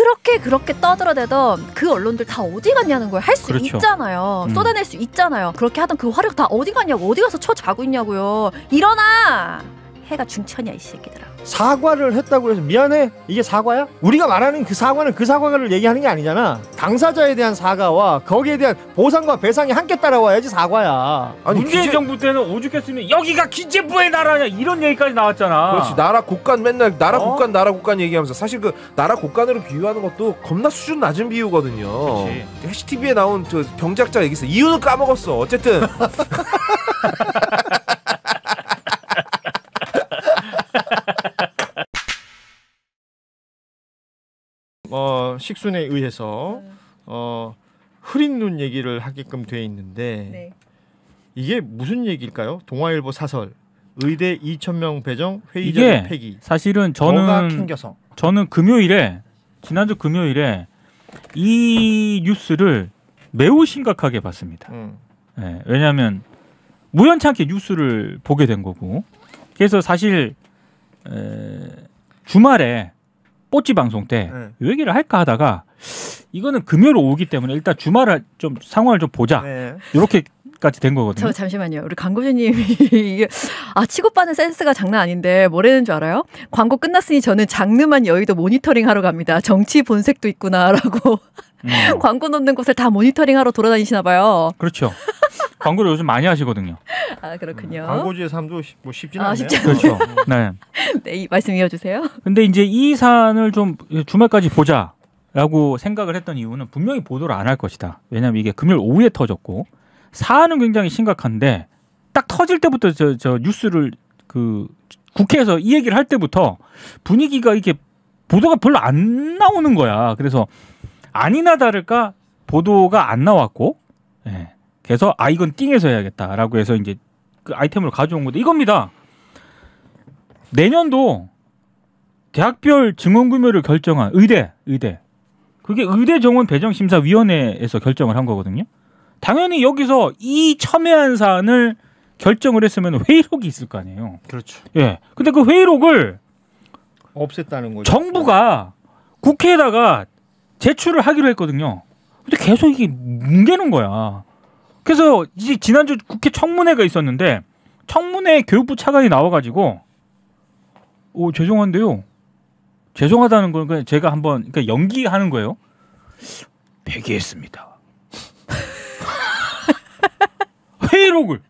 그렇게 그렇게 떠들어대던 그 언론들 다 어디 갔냐는 걸 할수 그렇죠. 있잖아요. 음. 쏟아낼 수 있잖아요. 그렇게 하던 그 화력 다 어디 갔냐고 어디 가서 쳐 자고 있냐고요. 일어나. 해가 중천이야 이 새끼들아. 사과를 했다고 해서 미안해 이게 사과야? 우리가 말하는 그 사과는 그 사과를 얘기하는 게 아니잖아. 당사자에 대한 사과와 거기에 대한 보상과 배상이 함께 따라와야지 사과야. 아니, 문재인 기재... 정부 때는 오죽했으면 여기가 기재부의 나라냐 이런 얘기까지 나왔잖아. 그렇지 나라 국간 맨날 나라 어? 곳간 나라 국간 얘기하면서 사실 그 나라 국간으로 비유하는 것도 겁나 수준 낮은 비유거든요. 그치. TV에 나온 저 경제학자 얘기했어. 이유는 까먹었어. 어쨌든. 어, 식순에 의해서 네. 어, 흐린 눈 얘기를 하게끔 돼 있는데 네. 이게 무슨 얘기일까요? 동아일보 사설 의대 2천 명 배정 회의적 폐기 사실은 저는 저는 금요일에 지난주 금요일에 이 뉴스를 매우 심각하게 봤습니다. 음. 네, 왜냐하면 무연찮게 뉴스를 보게 된 거고 그래서 사실 에, 주말에 뽀찌 방송 때요 네. 얘기를 할까 하다가 이거는 금요일 오기 때문에 일단 주말에 좀 상황을 좀 보자. 네. 이렇게 까지 된 거거든요. 저 잠시만요. 우리 광고주님이 아치고빠는 센스가 장난 아닌데 뭐라는 줄 알아요? 광고 끝났으니 저는 장르만 여의도 모니터링 하러 갑니다. 정치 본색도 있구나라고 음. 광고 넣는 곳을 다 모니터링하러 돌아다니시나 봐요. 그렇죠. 광고를 요즘 많이 하시거든요. 아 그렇군요. 음, 광고주의 삶도 쉽, 뭐 아, 쉽지 않네요. 쉽지 그렇죠. 네. 네, 이 말씀 이어주세요. 근데 이제 이 사안을 좀 주말까지 보자라고 생각을 했던 이유는 분명히 보도를 안 할 것이다. 왜냐하면 이게 금요일 오후에 터졌고 사안은 굉장히 심각한데 딱 터질 때부터 저, 저 뉴스를 그 국회에서 이 얘기를 할 때부터 분위기가 이렇게 보도가 별로 안 나오는 거야. 그래서 아니나 다를까 보도가 안 나왔고 예. 그래서 아 이건 띵해서 해야겠다라고 해서 이제 그 아이템으로 가져온 건데 이겁니다. 내년도 대학별 증원 규모를 결정한 의대 의대 그게 의대 정원 배정 심사 위원회에서 결정을 한 거거든요. 당연히 여기서 이 첨예한 사안을 결정을 했으면 회의록이 있을 거 아니에요. 그렇죠. 예. 근데 그 회의록을 없앴다는 거죠. 정부가 국회에다가 제출을 하기로 했거든요. 근데 계속 이게 뭉개는 거야. 그래서 이제 지난주 국회 청문회가 있었는데 청문회 교육부 차관이 나와가지고 오 죄송한데요. 죄송하다는 건 제가 한번 그러니까 연기하는 거예요. 폐기했습니다. 회의록을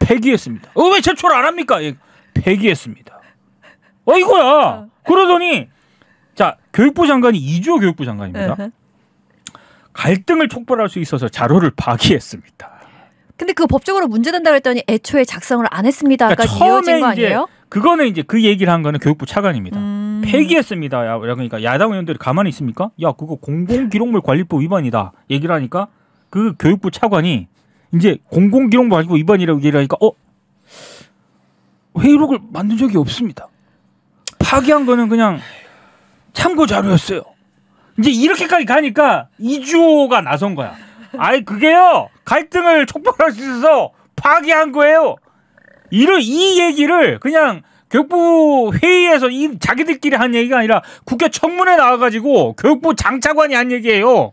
폐기했습니다. 어, 왜 제출 안 합니까? 예, 폐기했습니다. 어 이거야. 그러더니 자, 교육부 장관이 이주호 교육부 장관입니다. 네. 갈등을 촉발할 수 있어서 자료를 파기했습니다. 근데 그 법적으로 문제된다 그랬더니 애초에 작성을 안 했습니다. 그러니까 처음에 이제 그거는 이제 그 얘기를 한 거는 교육부 차관입니다. 음... 폐기했습니다. 야, 그러니까 야당 의원들이 가만히 있습니까? 야, 그거 공공기록물 관리법 위반이다. 얘기를 하니까 그 교육부 차관이 이제 공공기록물 관리법 위반이라고 얘기를 하니까 어 회의록을 만든 적이 없습니다. 파기한 거는 그냥 참고 자료였어요. 이제 이렇게까지 가니까 이주호가 나선 거야. 아이 그게요 갈등을 촉발할 수 있어서 파기한 거예요. 이를 이 얘기를 그냥 교육부 회의에서 이 자기들끼리 한 얘기가 아니라 국회 청문회 나와가지고 교육부 장차관이 한 얘기예요.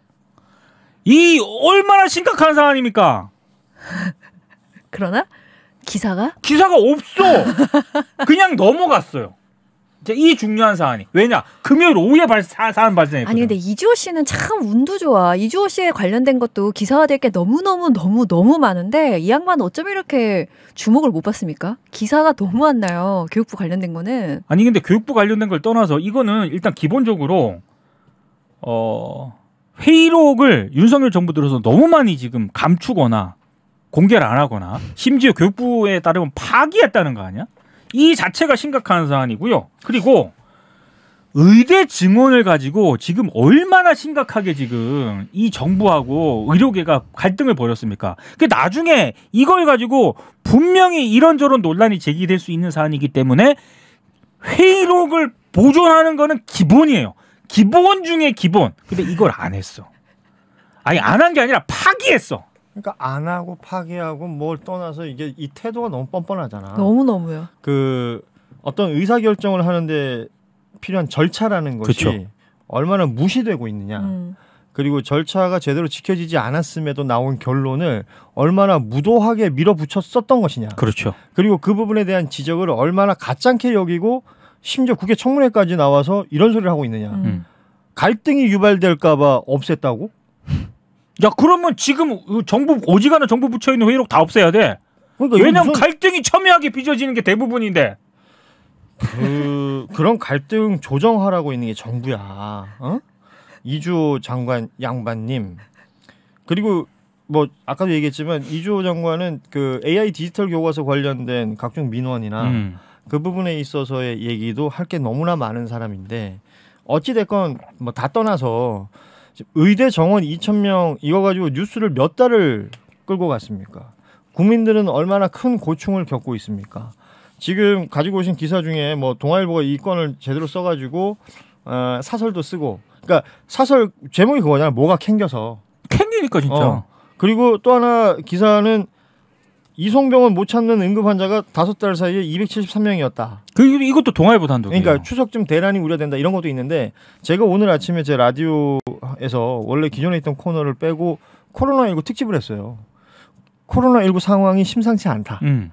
이 얼마나 심각한 상황입니까? 그러나 기사가 기사가 없어. 그냥 넘어갔어요. 이 중요한 사안이 왜냐 금요일 오후에 발, 사, 사안 발생했거든 아니 근데 이주호 씨는 참 운도 좋아 이주호 씨에 관련된 것도 기사화될 게 너무너무 너무 너무 많은데 이 양반 어쩜 이렇게 주목을 못 받습니까 기사가 너무 안 나요 교육부 관련된 거는 아니 근데 교육부 관련된 걸 떠나서 이거는 일단 기본적으로 어 회의록을 윤석열 정부 들어서 너무 많이 지금 감추거나 공개를 안 하거나 심지어 교육부에 따르면 파기했다는 거 아니야? 이 자체가 심각한 사안이고요. 그리고 의대 증언을 가지고 지금 얼마나 심각하게 지금 이 정부하고 의료계가 갈등을 벌였습니까? 그 나중에 이걸 가지고 분명히 이런저런 논란이 제기될 수 있는 사안이기 때문에 회의록을 보존하는 거는 기본이에요. 기본 중에 기본. 근데 이걸 안 했어. 아니 안 한 게 아니라 파기했어. 그러니까 안 하고 파기하고 뭘 떠나서 이게 이 태도가 너무 뻔뻔하잖아. 너무 너무요. 그 어떤 의사 결정을 하는데 필요한 절차라는 것이 그쵸. 얼마나 무시되고 있느냐. 음. 그리고 절차가 제대로 지켜지지 않았음에도 나온 결론을 얼마나 무도하게 밀어붙였었던 것이냐. 그렇죠. 그리고 그 부분에 대한 지적을 얼마나 가짠케 여기고 심지어 국회 청문회까지 나와서 이런 소리를 하고 있느냐. 음. 음. 갈등이 유발될까봐 없앴다고? 야 그러면 지금 정부 오지간한 정부 부처 있는 회의록 다 없애야 돼. 그러니까 왜냐면 무슨... 갈등이 첨예하게 빚어지는 게 대부분인데. 그 그런 갈등 조정하라고 있는 게 정부야. 어? 이주 호 장관 양반님 그리고 뭐 아까도 얘기했지만 이주 호 장관은 그 AI 디지털 교과서 관련된 각종 민원이나 음. 그 부분에 있어서의 얘기도 할 게 너무나 많은 사람인데 어찌 됐건 뭐 다 떠나서 의대 정원 2천 명 이거 가지고 뉴스를 몇 달을 끌고 갔습니까? 국민들은 얼마나 큰 고충을 겪고 있습니까? 지금 가지고 오신 기사 중에 뭐 동아일보가 이 건을 제대로 써가지고 어, 사설도 쓰고 그러니까 사설 제목이 그거잖아 뭐가 캥겨서 캥기니까 진짜 어. 그리고 또 하나 기사는 이송병원 못 찾는 응급 환자가 다섯 달 사이에 273명이었다. 그 이것도 동아일보 단독. 그러니까 추석쯤 대란이 우려된다 이런 것도 있는데 제가 오늘 아침에 제 라디오 코너에서 원래 기존에 있던 코너를 빼고 코로나19 특집을 했어요. 코로나19 상황이 심상치 않다. 음.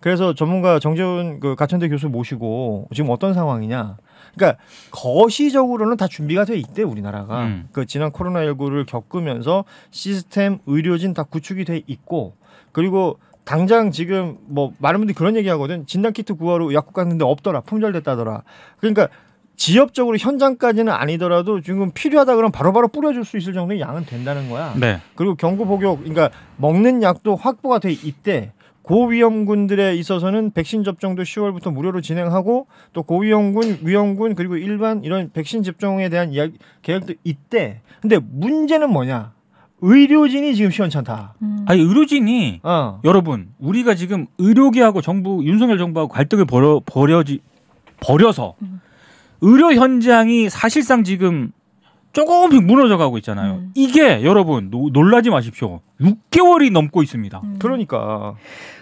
그래서 전문가 정재훈 그 가천대 교수 모시고 지금 어떤 상황이냐. 그러니까 거시적으로는 다 준비가 돼 있대 우리나라가. 음. 그 지난 코로나19를 겪으면서 시스템 의료진 다 구축이 돼 있고 그리고 당장 지금 뭐 많은 분들이 그런 얘기 하거든. 진단 키트 구하러 약국 갔는데 없더라. 품절됐다더라. 그러니까 지역적으로 현장까지는 아니더라도 지금 필요하다 그러면 바로바로 뿌려줄 수 있을 정도의 양은 된다는 거야. 네. 그리고 경구 복용, 그러니까 먹는 약도 확보가 돼 있대. 고위험군들에 있어서는 백신 접종도 10월부터 무료로 진행하고 또 고위험군, 위험군 그리고 일반 이런 백신 접종에 대한 이야기, 계획도 있대. 근데 문제는 뭐냐? 의료진이 지금 시원찮다. 음. 아니 의료진이 어. 여러분 우리가 지금 의료계하고 정부 윤석열 정부하고 갈등을 벌여 버려지 버려서 음. 의료 현장이 사실상 지금 조금씩 무너져 가고 있잖아요. 음. 이게 여러분 노, 놀라지 마십시오. 6개월이 넘고 있습니다. 음. 그러니까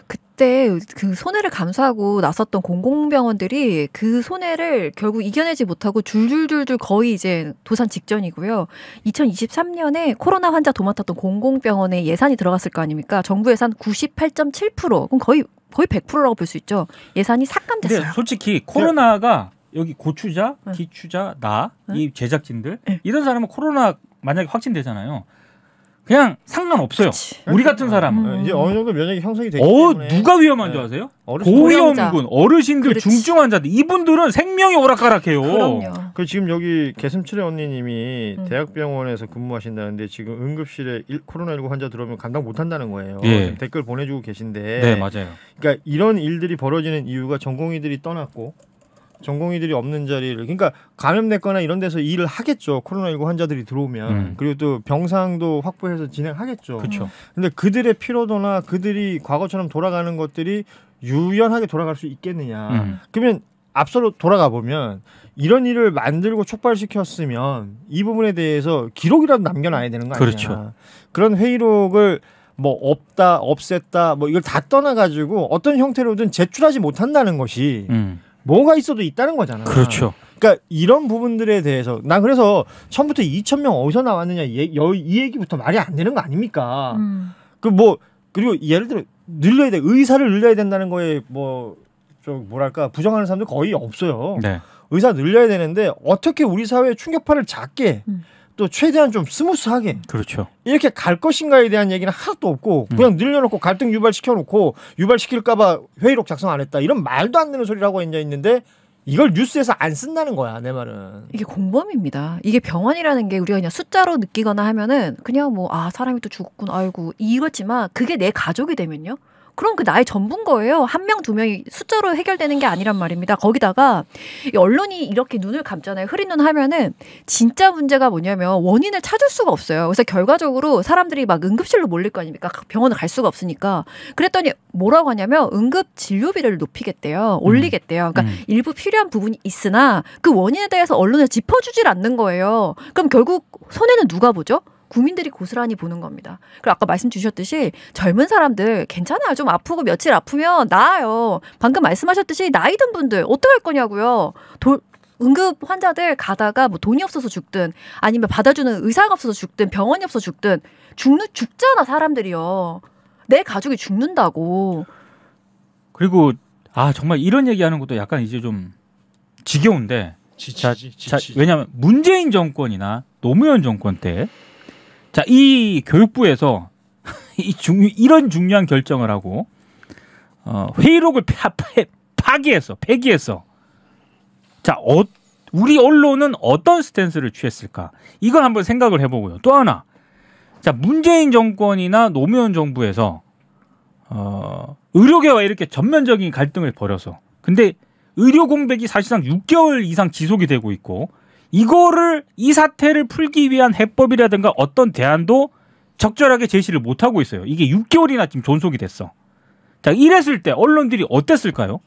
그때 그 손해를 감수하고 나섰던 공공병원들이 그 손해를 결국 이겨내지 못하고 줄줄줄줄 거의 이제 도산 직전이고요. 2023년에 코로나 환자 도맡았던 공공병원에 예산이 들어갔을 거 아닙니까? 정부 예산 98.7% 그럼 거의 거의 100%라고 볼 수 있죠. 예산이 삭감됐어요. 근데 솔직히 코로나가 여기 고추자, 네. 기추자, 나, 네. 이 제작진들 네. 이런 사람은 코로나 만약에 확진되잖아요. 그냥 상관없어요. 그치. 우리 같은 음. 사람은 음. 이제 어느 정도 면역이 형성이 되기 어, 때문에 누가 위험한 줄 네. 아세요? 어 고위험군, 어르신들, 그렇지. 중증 환자들 이분들은 생명이 오락가락해요. 그럼요. 그 지금 여기 개슴츠레 언니님이 음. 대학병원에서 근무하신다는데 지금 응급실에 코로나19 환자 들어오면 감당 못한다는 거예요. 예. 댓글 보내주고 계신데. 네 맞아요. 그러니까 이런 일들이 벌어지는 이유가 전공의들이 떠났고 전공의들이 없는 자리를 그러니까 감염됐거나 이런 데서 일을 하겠죠. 코로나19 환자들이 들어오면 음. 그리고 또 병상도 확보해서 진행하겠죠. 그렇 근데 그들의 피로도나 그들이 과거처럼 돌아가는 것들이 유연하게 돌아갈 수 있겠느냐. 음. 그러면 앞서로 돌아가 보면 이런 일을 만들고 촉발시켰으면 이 부분에 대해서 기록이라도 남겨놔야 되는 거 아니냐. 그렇죠. 그런 회의록을 뭐 없다, 없앴다, 뭐 이걸 다 떠나가지고 어떤 형태로든 제출하지 못한다는 것이 음. 뭐가 있어도 있다는 거잖아. 그렇죠. 그러니까 이런 부분들에 대해서 난 그래서 처음부터 2천 명 어디서 나왔느냐 이, 이 얘기부터 말이 안 되는 거 아닙니까? 음. 그뭐 그리고 예를 들어 늘려야 돼 의사를 늘려야 된다는 거에 뭐 좀 뭐랄까 부정하는 사람들 거의 없어요. 네. 의사 늘려야 되는데 어떻게 우리 사회의 충격파를 작게 음. 또 최대한 좀 스무스하게 그렇죠. 이렇게 갈 것인가에 대한 얘기는 하나도 없고 음. 그냥 늘려놓고 갈등 유발시켜 놓고 유발시킬까 봐 회의록 작성 안 했다 이런 말도 안 되는 소리라고 하고 있는데 이걸 뉴스에서 안 쓴다는 거야 내 말은 이게 공범입니다 이게 병원이라는 게 우리가 그냥 숫자로 느끼거나 하면은 그냥 뭐 아 사람이 또 죽었군 아이고 이렇지만 그게 내 가족이 되면요 그럼 그 나의 전부인 거예요. 한 명, 두 명이 숫자로 해결되는 게 아니란 말입니다. 거기다가 언론이 이렇게 눈을 감잖아요. 흐린 눈 하면은 진짜 문제가 뭐냐면 원인을 찾을 수가 없어요. 그래서 결과적으로 사람들이 막 응급실로 몰릴 거 아닙니까? 병원을 갈 수가 없으니까. 그랬더니 뭐라고 하냐면 응급 진료비를 높이겠대요. 음. 올리겠대요. 그러니까 음. 일부 필요한 부분이 있으나 그 원인에 대해서 언론에 짚어주질 않는 거예요. 그럼 결국 손해는 누가 보죠? 국민들이 고스란히 보는 겁니다. 그리고 아까 말씀 주셨듯이 젊은 사람들 괜찮아요. 좀 아프고 며칠 아프면 나아요. 방금 말씀하셨듯이 나이 든 분들 어떡할 거냐고요. 도, 응급 환자들 가다가 뭐 돈이 없어서 죽든 아니면 받아주는 의사가 없어서 죽든 병원이 없어서 죽든 죽는 죽잖아 사람들이요. 내 가족이 죽는다고. 그리고 아 정말 이런 얘기하는 것도 약간 이제 좀 지겨운데. 지치지, 지치. 자, 자, 왜냐하면 문재인 정권이나 노무현 정권 때 자, 이 교육부에서 이 중, 이런 중요한 결정을 하고 어, 회의록을 파, 파, 파기해서 폐기해서 자, 어, 우리 언론은 어떤 스탠스를 취했을까? 이걸 한번 생각을 해보고요. 또 하나, 자 문재인 정권이나 노무현 정부에서 어, 의료계와 이렇게 전면적인 갈등을 벌여서 근데 의료 공백이 사실상 6개월 이상 지속이 되고 있고 이거를 이 사태를 풀기 위한 해법이라든가 어떤 대안도 적절하게 제시를 못 하고 있어요. 이게 6개월이나 지금 존속이 됐어. 자, 이랬을 때 언론들이 어땠을까요?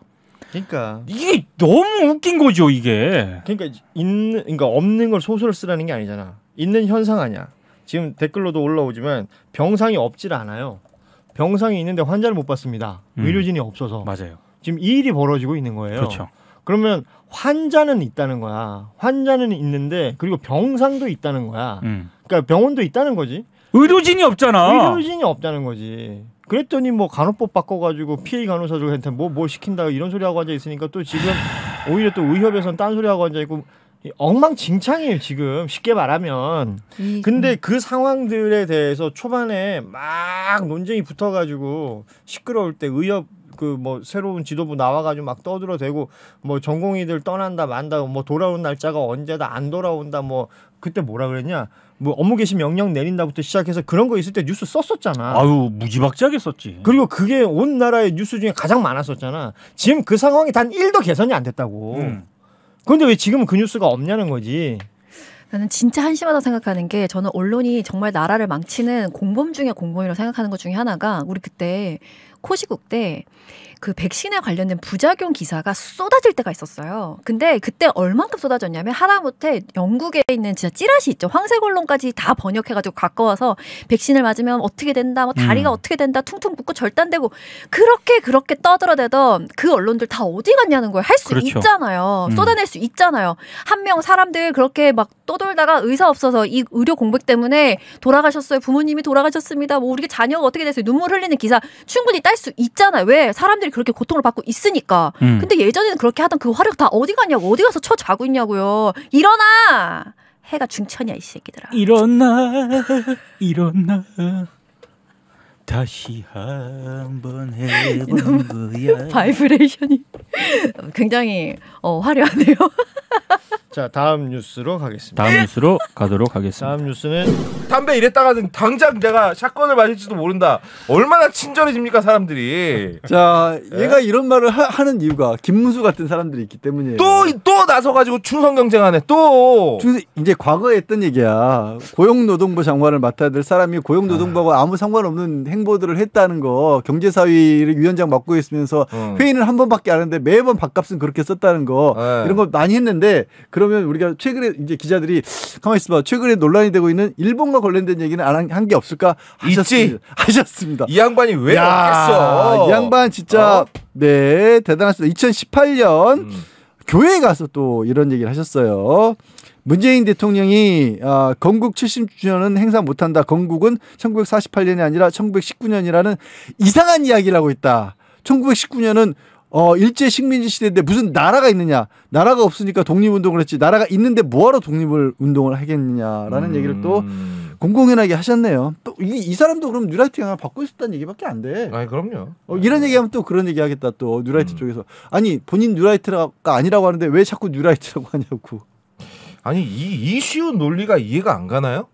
그러니까 이게 너무 웃긴 거죠, 이게. 그러니까 있는 그러니까 없는 걸 소설을 쓰라는 게 아니잖아. 있는 현상 아니야. 지금 댓글로도 올라오지만 병상이 없질 않아요. 병상이 있는데 환자를 못봤습니다 음. 의료진이 없어서. 맞아요. 지금 이 일이 벌어지고 있는 거예요. 그렇죠. 그러면 환자는 있다는 거야. 환자는 있는데 그리고 병상도 있다는 거야. 음. 그러니까 병원도 있다는 거지. 의료진이 없잖아. 의료진이 없다는 거지. 그랬더니 뭐 간호법 바꿔가지고 피해 간호사들한테 뭐뭘 뭐 시킨다 이런 소리 하고 앉아 있으니까 또 지금 오히려 또의협에서는딴 소리 하고 앉아 있고 엉망진창이에요 지금 쉽게 말하면. 근데 그 상황들에 대해서 초반에 막 논쟁이 붙어가지고 시끄러울 때 의협 그뭐 새로운 지도부 나와가지고 막 떠들어대고 뭐전공이들 떠난다 만다 뭐 돌아온 날짜가 언제다 안 돌아온다 뭐 그때 뭐라 그랬냐 뭐 업무개시 명령 내린다부터 시작해서 그런 거 있을 때 뉴스 썼었잖아. 아유 무지박지하게 썼지. 그리고 그게 온 나라의 뉴스 중에 가장 많았었잖아. 지금 그 상황이 단 1도 개선이 안 됐다고. 음. 그런데 왜 지금은 그 뉴스가 없냐는 거지. 나는 진짜 한심하다고 생각하는 게 저는 언론이 정말 나라를 망치는 공범 중에 공범이라고 생각하는 것 중에 하나가 우리 그때 코시국 때 그 백신에 관련된 부작용 기사가 쏟아질 때가 있었어요. 근데 그때 얼만큼 쏟아졌냐면 하다못해 영국에 있는 진짜 찌라시 있죠. 황색 언론까지 다 번역해가지고 가까워서 백신을 맞으면 어떻게 된다, 뭐 다리가 음. 어떻게 된다, 퉁퉁 붓고 절단되고 그렇게 그렇게 떠들어대던 그 언론들 다 어디 갔냐는 거예요. 할수 그렇죠. 있잖아요. 음. 쏟아낼 수 있잖아요. 한 명 사람들 그렇게 막 떠돌다가 의사 없어서 이 의료 공백 때문에 돌아가셨어요. 부모님이 돌아가셨습니다. 뭐 우리 자녀가 어떻게 됐어요. 눈물 흘리는 기사 충분히 딸 수 있잖아요. 왜 사람들이 그렇게 고통을 받고 있으니까. 음. 근데 예전에는 그렇게 하던 그 화력 다 어디 갔냐고 어디 가서 쳐 자고 있냐고요. 일어나. 해가 중천이야 이 새끼들아. 일어나 일어나. 다시 한번 해본 거야. 바이브레이션이 굉장히 어, 화려하네요. 자 다음 뉴스로 가겠습니다. 다음 뉴스로 가도록 하겠습니다. 다음 뉴스는 담배 이랬다가는 당장 내가 샷건을 맞을지도 모른다. 얼마나 친절해집니까 사람들이. 자 네? 얘가 이런 말을 하, 는 이유가 김문수 같은 사람들이 있기 때문이에요. 또 또 나서가지고 충성 경쟁하네. 또 충성, 이제 과거에 했던 얘기야. 고용노동부 장관을 맡아야 될 사람이 고용노동부하고 아. 아무 상관없는 행보들을 했다는 거 경제사위 위원장 맡고 있으면서 음. 어. 회의는 한 번밖에 안했는데 매번 밥값은 그렇게 썼다는 거 네. 이런 거 많이 했는데 그러면 우리가 최근에 이제 기자들이 가만히 있어봐 최근에 논란이 되고 있는 일본과 관련된 얘기는 안 한 게 없을까 하셨습니다. 하셨습니다. 이 양반이 왜 없겠어? 이 양반 진짜 어? 네 대단하십니다. 2018년 음. 교회에 가서 또 이런 얘기를 하셨어요. 문재인 대통령이 어, 건국 70주년은 행사 못한다. 건국은 1948년이 아니라 1919년이라는 이상한 이야기를 하고 있다. 1919년은 어, 일제 식민지 시대인데 무슨 나라가 있느냐. 나라가 없으니까 독립운동을 했지. 나라가 있는데 뭐하러 독립을 운동을 하겠느냐라는 음. 얘기를 또 공공연하게 하셨네요. 또이이 사람도 그럼 뉴라이트 영화 받고 있었다는 얘기밖에 안 돼. 아, 그럼요. 어, 이런 네. 얘기하면 또 그런 얘기하겠다 또 뉴라이트 음. 쪽에서 아니 본인 뉴라이트가 아니라고 하는데 왜 자꾸 뉴라이트라고 하냐고. 아니 이, 이 쉬운 논리가 이해가 안 가나요?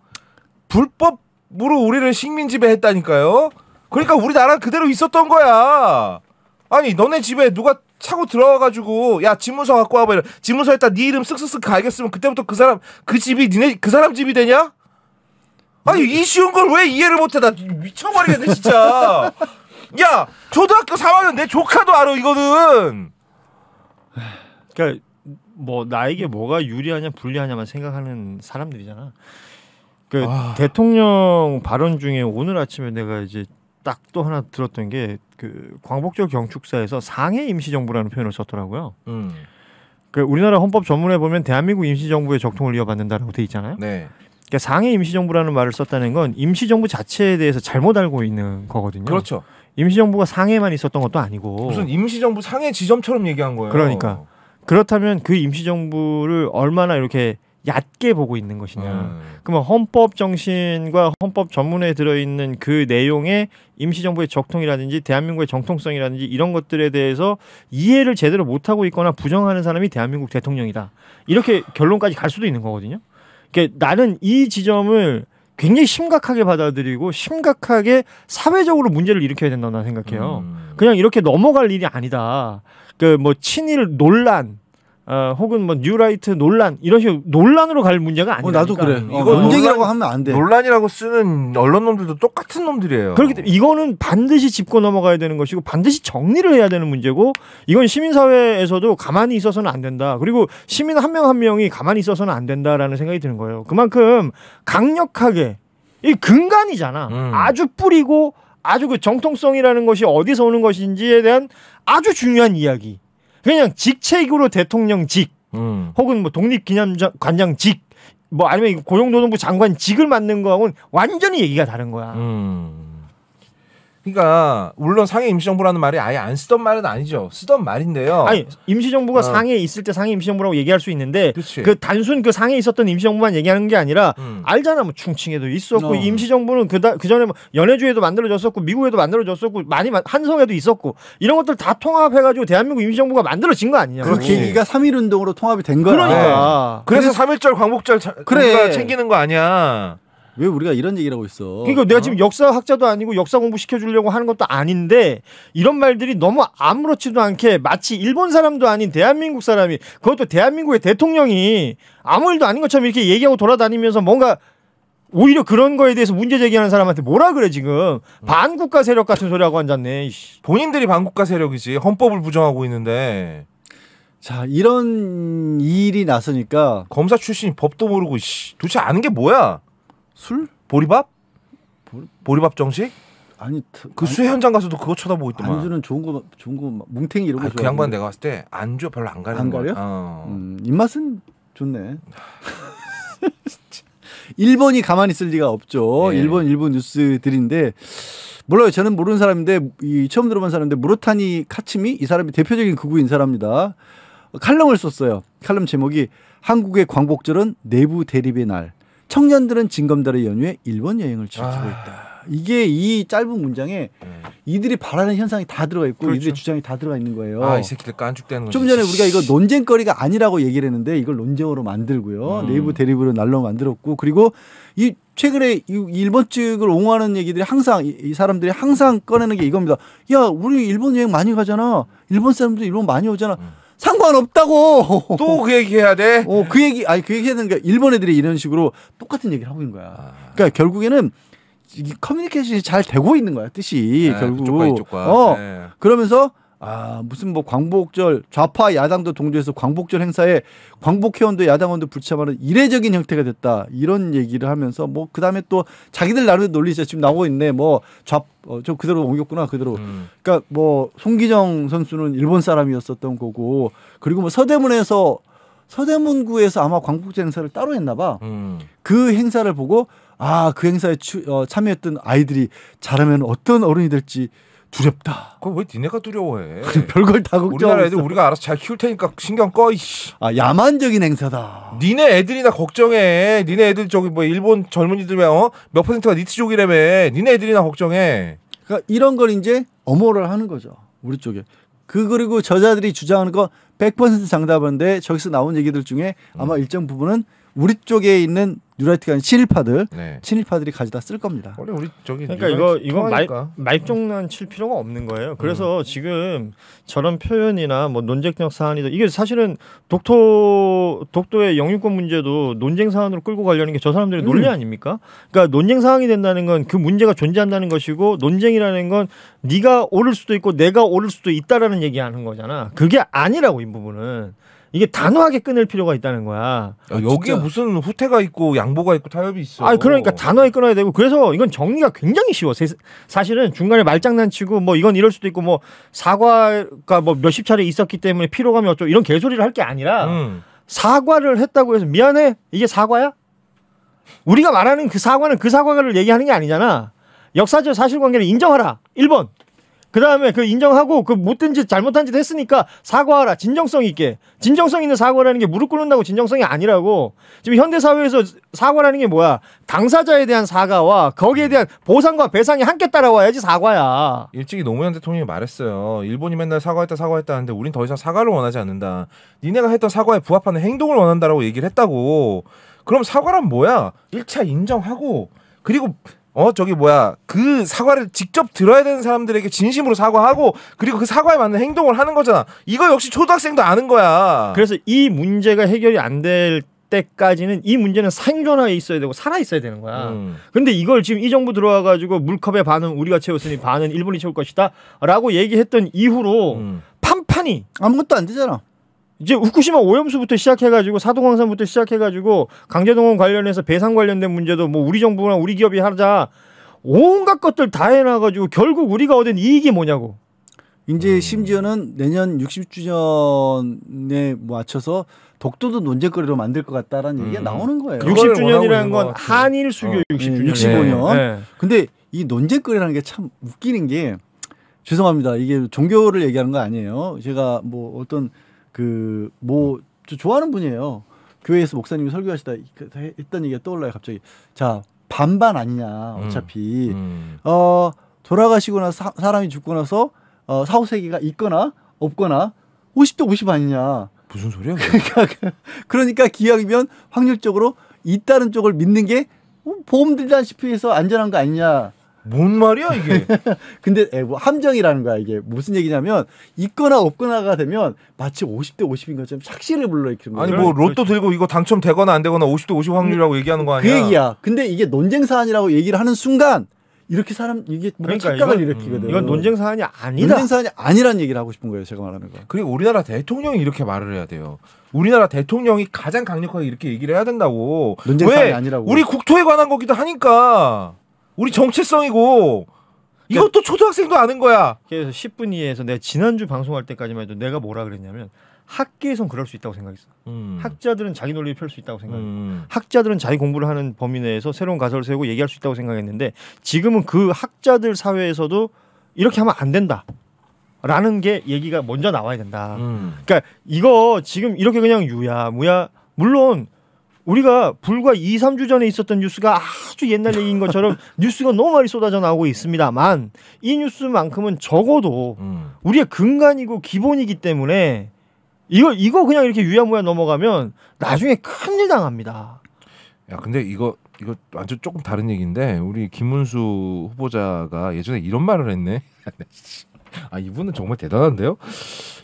불법으로 우리를 식민 지배했다니까요. 그러니까 우리나라 그대로 있었던 거야. 아니 너네 집에 누가 차고 들어와가지고 야 지문서 갖고 와봐 이래. 지문서에다 네 이름 쓱쓱쓱 갈겠으면 그때부터 그 사람 그 집이 니네 그 사람 집이 되냐? 아니 이 쉬운 걸 왜 이해를 못해 나 미쳐버리겠네 진짜 야 초등학교 3학년 내 조카도 알아 이거는 그러니까 뭐 나에게 뭐가 유리하냐 불리하냐만 생각하는 사람들이잖아. 그 아. 대통령 발언 중에 오늘 아침에 내가 이제 딱 또 하나 들었던 게 그 광복절 경축사에서 상해 임시정부라는 표현을 썼더라고요. 음. 그 우리나라 헌법 전문에 보면 대한민국 임시정부의 적통을 이어받는다라고 돼 있잖아요. 네. 그러니까 상해 임시정부라는 말을 썼다는 건 임시정부 자체에 대해서 잘못 알고 있는 거거든요. 그렇죠. 임시정부가 상해만 있었던 것도 아니고 무슨 임시정부 상해 지점처럼 얘기한 거예요. 그러니까 그렇다면 그 임시정부를 얼마나 이렇게 얕게 보고 있는 것이냐. 음. 그러면 헌법 정신과 헌법 전문에 들어있는 그 내용의 임시정부의 적통이라든지 대한민국의 정통성이라든지 이런 것들에 대해서 이해를 제대로 못하고 있거나 부정하는 사람이 대한민국 대통령이다. 이렇게 결론까지 갈 수도 있는 거거든요. 그러니까 나는 이 지점을 굉장히 심각하게 받아들이고 심각하게 사회적으로 문제를 일으켜야 된다고 생각해요. 음. 그냥 이렇게 넘어갈 일이 아니다. 그뭐 친일 논란 어, 혹은 뭐 뉴라이트 논란 이런 식으로 논란으로 갈 문제가 아니라. 어, 나도 그래. 이거 어, 논쟁이라고 논란, 하면 안 돼. 논란이라고 쓰는 언론 놈들도 똑같은 놈들이에요. 그렇기 때문에 이거는 반드시 짚고 넘어가야 되는 것이고 반드시 정리를 해야 되는 문제고 이건 시민사회에서도 가만히 있어서는 안 된다. 그리고 시민 한 명한 한 명이 가만히 있어서는 안 된다라는 생각이 드는 거예요. 그만큼 강력하게 이 근간이잖아. 음. 아주 뿌리고 아주 그 정통성이라는 것이 어디서 오는 것인지에 대한 아주 중요한 이야기. 그냥 직책으로 대통령직 음. 혹은 뭐 독립기념관장직 뭐 아니면 고용노동부 장관직을 맡는 거하고는 완전히 얘기가 다른 거야. 음. 그러니까 물론 상해 임시정부라는 말이 아예 안 쓰던 말은 아니죠. 쓰던 말인데요. 아니 임시정부가 어. 상해에 있을 때 상해 임시정부라고 얘기할 수 있는데 그치. 그 단순 그 상해에 있었던 임시정부만 얘기하는 게 아니라 음. 알잖아 뭐 충칭에도 있었고 어. 임시정부는 그다 그 전에 뭐 연해주에도 만들어졌었고 미국에도 만들어졌었고 많이 한성에도 있었고 이런 것들 다 통합해가지고 대한민국 임시정부가 만들어진 거 아니냐. 그 계기가 3일 운동으로 통합이 된 거야. 그러니까. 네. 그래서, 그래 3.1절 광복절 그래. 챙기는 거 아니야. 왜 우리가 이런 얘기를 하고 있어? 그러니까 내가 어? 지금 역사학자도 아니고 역사 공부 시켜주려고 하는 것도 아닌데 이런 말들이 너무 아무렇지도 않게 마치 일본 사람도 아닌 대한민국 사람이 그것도 대한민국의 대통령이 아무 일도 아닌 것처럼 이렇게 얘기하고 돌아다니면서 뭔가 오히려 그런 거에 대해서 문제 제기하는 사람한테 뭐라 그래 지금 음. 반국가 세력 같은 소리하고 앉았네. 이씨. 본인들이 반국가 세력이지 헌법을 부정하고 있는데 자 이런 일이 났으니까 검사 출신이 법도 모르고 씨, 도대체 아는 게 뭐야? 술? 보리밥? 보리... 밥 정식? 아니 그 수해 현장 가서도 그거 쳐다보고 있더만. 안주는 좋은 거 좋은 거 뭉탱이 이런 거. 아니, 그 양반 내가 봤을 때 안주 별로 안 가려. 안 가려? 어. 음, 입맛은 좋네. 1번이 가만히 있을 리가 없죠. 네. 예. 1번 일본 뉴스들인데 몰라요. 저는 모르는 사람인데 이 처음 들어본 사람인데 무로타니 카츠미 이 사람이 대표적인 극우인 사람니다 칼럼을 썼어요. 칼럼 제목이 한국의 광복절은 내부 대립의 날. 청년들은 징검다리 연휴에 일본 여행을 즐기고 아. 있다. 이게 이 짧은 문장에 음. 이들이 바라는 현상이 다 들어가 있고 그렇죠. 이들의 주장이 다 들어가 있는 거예요. 아, 이 새끼들 깐죽대는 거좀 전에 우리가 이거 논쟁거리가 아니라고 얘기를 했는데 이걸 논쟁으로 만들고요. 음. 네이버 대립으로 날로 만들었고 그리고 이 최근에 이 일본 측을 옹호하는 얘기들이 항상 이 사람들이 항상 꺼내는 게 이겁니다. 야, 우리 일본 여행 많이 가잖아. 일본 사람들 일본 많이 오잖아. 음. 상관없다고. 또 그 얘기해야 돼. 어, 그 얘기 아니 그 얘기하는 게 일본 애들이 이런 식으로 똑같은 얘기를 하고 있는 거야. 아. 그러니까 결국에는 이 커뮤니케이션이 잘 되고 있는 거야 뜻이 네, 결국. 그어 네. 그러면서 아 무슨 뭐 광복절 좌파 야당도 동조해서 광복절 행사에 광복회원도 야당원도 불참하는 이례적인 형태가 됐다 이런 얘기를 하면서 뭐 그다음에 또 자기들 나름의 논리죠 지금 나오고 있네 뭐 좌저 어, 그대로 옮겼구나 그대로 음. 그러니까 뭐 송기정 선수는 일본 사람이었었던 거고 그리고 뭐 서대문에서 서대문구에서 아마 광복절 행사를 따로 했나 봐그 음. 그 행사를 보고 아 그 행사에 추, 어, 참여했던 아이들이 잘하면 어떤 어른이 될지 두렵다. 그걸 왜 니네가 두려워해? 별걸 다 걱정. 우리나라 애들 우리가 알아서 잘 키울 테니까 신경 꺼. 이씨. 아 야만적인 행사다. 니네 애들이나 걱정해. 니네 애들 저기 뭐 일본 젊은이들 어? 몇 퍼센트가 니트족이라며. 니네 애들이나 걱정해. 그러니까 이런 걸 이제 엄호를 하는 거죠. 우리 쪽에. 그 그리고 저자들이 주장하는 거 100% 장담한데 저기서 나온 얘기들 중에 아마 음. 일정 부분은 우리 쪽에 있는 뉴라이트가 친일파들, 네. 친일파들이 가져다 쓸 겁니다. 원래 우리 저기 그러니까 이거 이건 말, 말종난 칠 필요가 없는 거예요. 그래서 음. 지금 저런 표현이나 뭐 논쟁적 사안이다 이게 사실은 독도 독도의 영유권 문제도 논쟁 사안으로 끌고 가려는 게 저 사람들의 논리 음. 아닙니까? 그러니까 논쟁 사항이 된다는 건 그 문제가 존재한다는 것이고 논쟁이라는 건 네가 오를 수도 있고 내가 오를 수도 있다라는 얘기하는 거잖아. 그게 아니라고 이 부분은. 이게 단호하게 끊을 필요가 있다는 거야. 야, 아, 아, 여기에 진짜. 무슨 후퇴가 있고 양보가 있고 타협이 있어. 아 그러니까 단호하게 끊어야 되고 그래서 이건 정리가 굉장히 쉬워. 세, 사실은 중간에 말장난치고 뭐 이건 이럴 수도 있고 뭐 사과가 뭐 몇십 차례 있었기 때문에 피로감이 어쩌고 이런 개소리를 할 게 아니라 음. 사과를 했다고 해서 미안해 이게 사과야? 우리가 말하는 그 사과는 그 사과를 얘기하는 게 아니잖아. 역사적 사실관계를 인정하라. 1번. 그다음에 그 인정하고 그 못된 짓 잘못한 짓 했으니까 사과하라 진정성 있게 진정성 있는 사과라는 게 무릎 꿇는다고 진정성이 아니라고 지금 현대 사회에서 사과라는 게 뭐야 당사자에 대한 사과와 거기에 대한 보상과 배상이 함께 따라와야지 사과야 일찍이 노무현 대통령이 말했어요 일본이 맨날 사과했다 사과했다 하는데 우린 더 이상 사과를 원하지 않는다 니네가 했던 사과에 부합하는 행동을 원한다라고 얘기를 했다고 그럼 사과란 뭐야 1차 인정하고 그리고 어 저기 뭐야 그 사과를 직접 들어야 되는 사람들에게 진심으로 사과하고 그리고 그 사과에 맞는 행동을 하는 거잖아 이거 역시 초등학생도 아는 거야 그래서 이 문제가 해결이 안 될 때까지는 이 문제는 생존하에 있어야 되고 살아 있어야 되는 거야 음. 근데 이걸 지금 이 정부 들어와 가지고 물컵의 반은 우리가 채웠으니 반은 일본이 채울 것이다라고 얘기했던 이후로 음. 판판이 아무것도 안 되잖아 이제 후쿠시마 오염수부터 시작해가지고 사도광산부터 시작해가지고 강제동원 관련해서 배상 관련된 문제도 뭐 우리 정부나 우리 기업이 하자 온갖 것들 다 해놔가지고 결국 우리가 얻은 이익이 뭐냐고. 이제 음. 심지어는 내년 60주년에 맞춰서 독도도 논쟁거리로 만들 것 같다라는 음. 얘기가 나오는 거예요. 60주년이라는 건 한일 수교 어. 60주년. 65년. 네. 근데 이 논쟁거리라는 게 참 웃기는 게 죄송합니다. 이게 종교를 얘기하는 거 아니에요. 제가 뭐 어떤 그뭐 좋아하는 분이에요. 교회에서 목사님이 설교하시다 했던 얘기가 떠올라요. 갑자기 자 반반 아니냐 음, 어차피 음, 음. 어 돌아가시고 나서 사, 람이 죽고 나서 어, 사후세계가 있거나 없거나 50대 50 아니냐 무슨 소리야? 그러니까 그, 그러니까 기왕이면 확률적으로 있다는 쪽을 믿는 게 보험 들다시피 해서 안전한 거 아니냐 뭔 말이야 이게? 근데 예, 뭐 함정이라는 거야 이게 무슨 얘기냐면 있거나 없거나가 되면 마치 50대 50인 것처럼 착시를 불러일으키는 거야. 아니 뭐 그러니까 로또 들고 이거 당첨되거나 안 되거나 50대 50 확률이라고 얘기하는 거 그 아니야? 그 얘기야. 근데 이게 논쟁 사안이라고 얘기를 하는 순간 이렇게 사람 이게 뭔가 그러니까 착각을 이건, 일으키거든. 이건 논쟁 사안이 아니다. 논쟁 사안이 아니란 얘기를 하고 싶은 거예요. 제가 말하는 거. 그리고 우리나라 대통령이 이렇게 말을 해야 돼요. 우리나라 대통령이 가장 강력하게 이렇게 얘기를 해야 된다고. 논쟁 사안이 아니라고. 우리 국토에 관한 거기도 하니까. 우리 정체성이고 이것도 그러니까 초등학생도 아는 거야. 그래서 10분 이에서 내가 지난주 방송할 때까지만 해도 내가 뭐라 그랬냐면 학계에선 그럴 수 있다고 생각했어. 음. 학자들은 자기 논리를 펼 수 있다고 생각했고 음. 학자들은 자기 공부를 하는 범위 내에서 새로운 가설을 세우고 얘기할 수 있다고 생각했는데 지금은 그 학자들 사회에서도 이렇게 하면 안 된다. 라는 게 얘기가 먼저 나와야 된다. 음. 그러니까 이거 지금 이렇게 그냥 유야 무야 물론 우리가 불과 2, 3주 전에 있었던 뉴스가 아주 옛날 얘기인 것처럼 뉴스가 너무 많이 쏟아져 나오고 있습니다만 이 뉴스만큼은 적어도 음. 우리의 근간이고 기본이기 때문에 이거 이거 그냥 이렇게 유야무야 넘어가면 나중에 큰일 당합니다. 야 근데 이거 이거 완전 조금 다른 얘기인데 우리 김문수 후보자가 예전에 이런 말을 했네. 아 이분은 정말 대단한데요.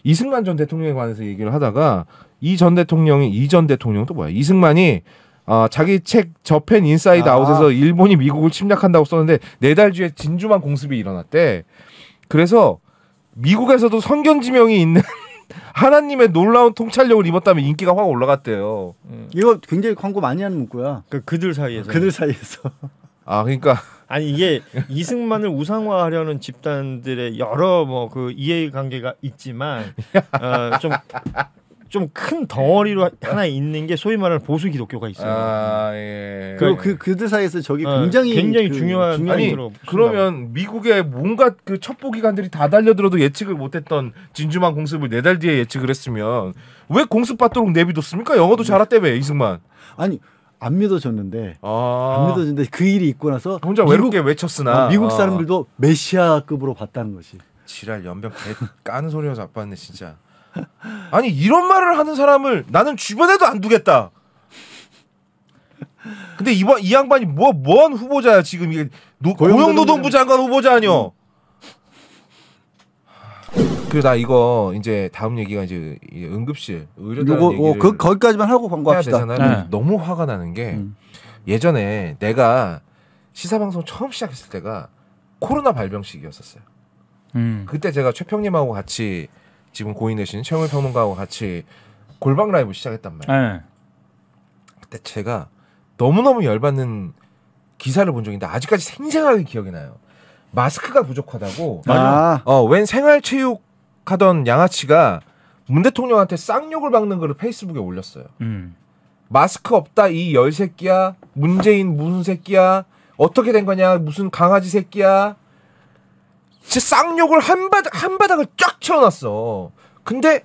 이승만 전 대통령에 관해서 얘기를 하다가 이전 대통령이 이 전 대통령도 뭐야? 이승만이 아, 자기 책 저 펜 인사이드 아. 아웃에서 일본이 미국을 침략한다고 썼는데 네 달 뒤에 진주만 공습이 일어났대. 그래서 미국에서도 선견 지명이 있는 하나님의 놀라운 통찰력을 입었다면 인기가 확 올라갔대요. 음. 이거 굉장히 광고 많이 하는 문구야. 그 그들 사이에서. 그들 사이에서. 아 그러니까 아니 이게 이승만을 우상화하려는 집단들의 여러 뭐 그 이해 관계가 있지만 어, 좀 좀큰 덩어리로 네. 하나 있는 게 소위 말하는 보수 기독교가 있어요. 아, 예. 그리고 네. 그 그들 사이에서 저기 아, 굉장히 굉장히 그, 중요한 중요한 아니, 그러면 미국의 뭔가 그 첩보 기관들이 다 달려들어도 예측을 못했던 진주만 공습을 네 달 뒤에 예측을 했으면 왜 공습받도록 내비뒀습니까? 영어도 음. 잘하대며 이승만. 아니 안 믿어졌는데 아~ 안 믿어졌는데 그 일이 있고 나서 혼자 미국, 외롭게 외쳤으나 아, 미국 아. 사람들도 메시아급으로 봤다는 것이. 지랄 연병 배 까는 소리여서 아팠네 진짜. 아니 이런 말을 하는 사람을 나는 주변에도 안 두겠다. 근데 이번 이 양반이 뭐뭔 후보자야 지금 이게 고용노동부 장관 후보자 아니요. 음. 그나 이거 이제 다음 얘기가 이제 응급실 의료단 요거 어, 그 거기까지만 하고 광고합시다. 네. 너무 화가 나는 게 음. 예전에 내가 시사 방송 처음 시작했을 때가 코로나 발병 시기였었어요. 음. 그때 제가 최평님하고 같이 지금 고인되신 최영일 평론가하고 같이 골방 라이브 시작했단 말이에요. 네. 그때 제가 너무너무 열받는 기사를 본 적인데 아직까지 생생하게 기억이 나요. 마스크가 부족하다고. 아. 어, 웬 생활체육 하던 양아치가 문 대통령한테 쌍욕을 박는 글을 페이스북에 올렸어요. 음. 마스크 없다 이 열새끼야 문재인 무슨 새끼야 어떻게 된 거냐 무슨 강아지 새끼야 제 쌍욕을 한 바닥 한 바닥을 쫙 채워놨어. 근데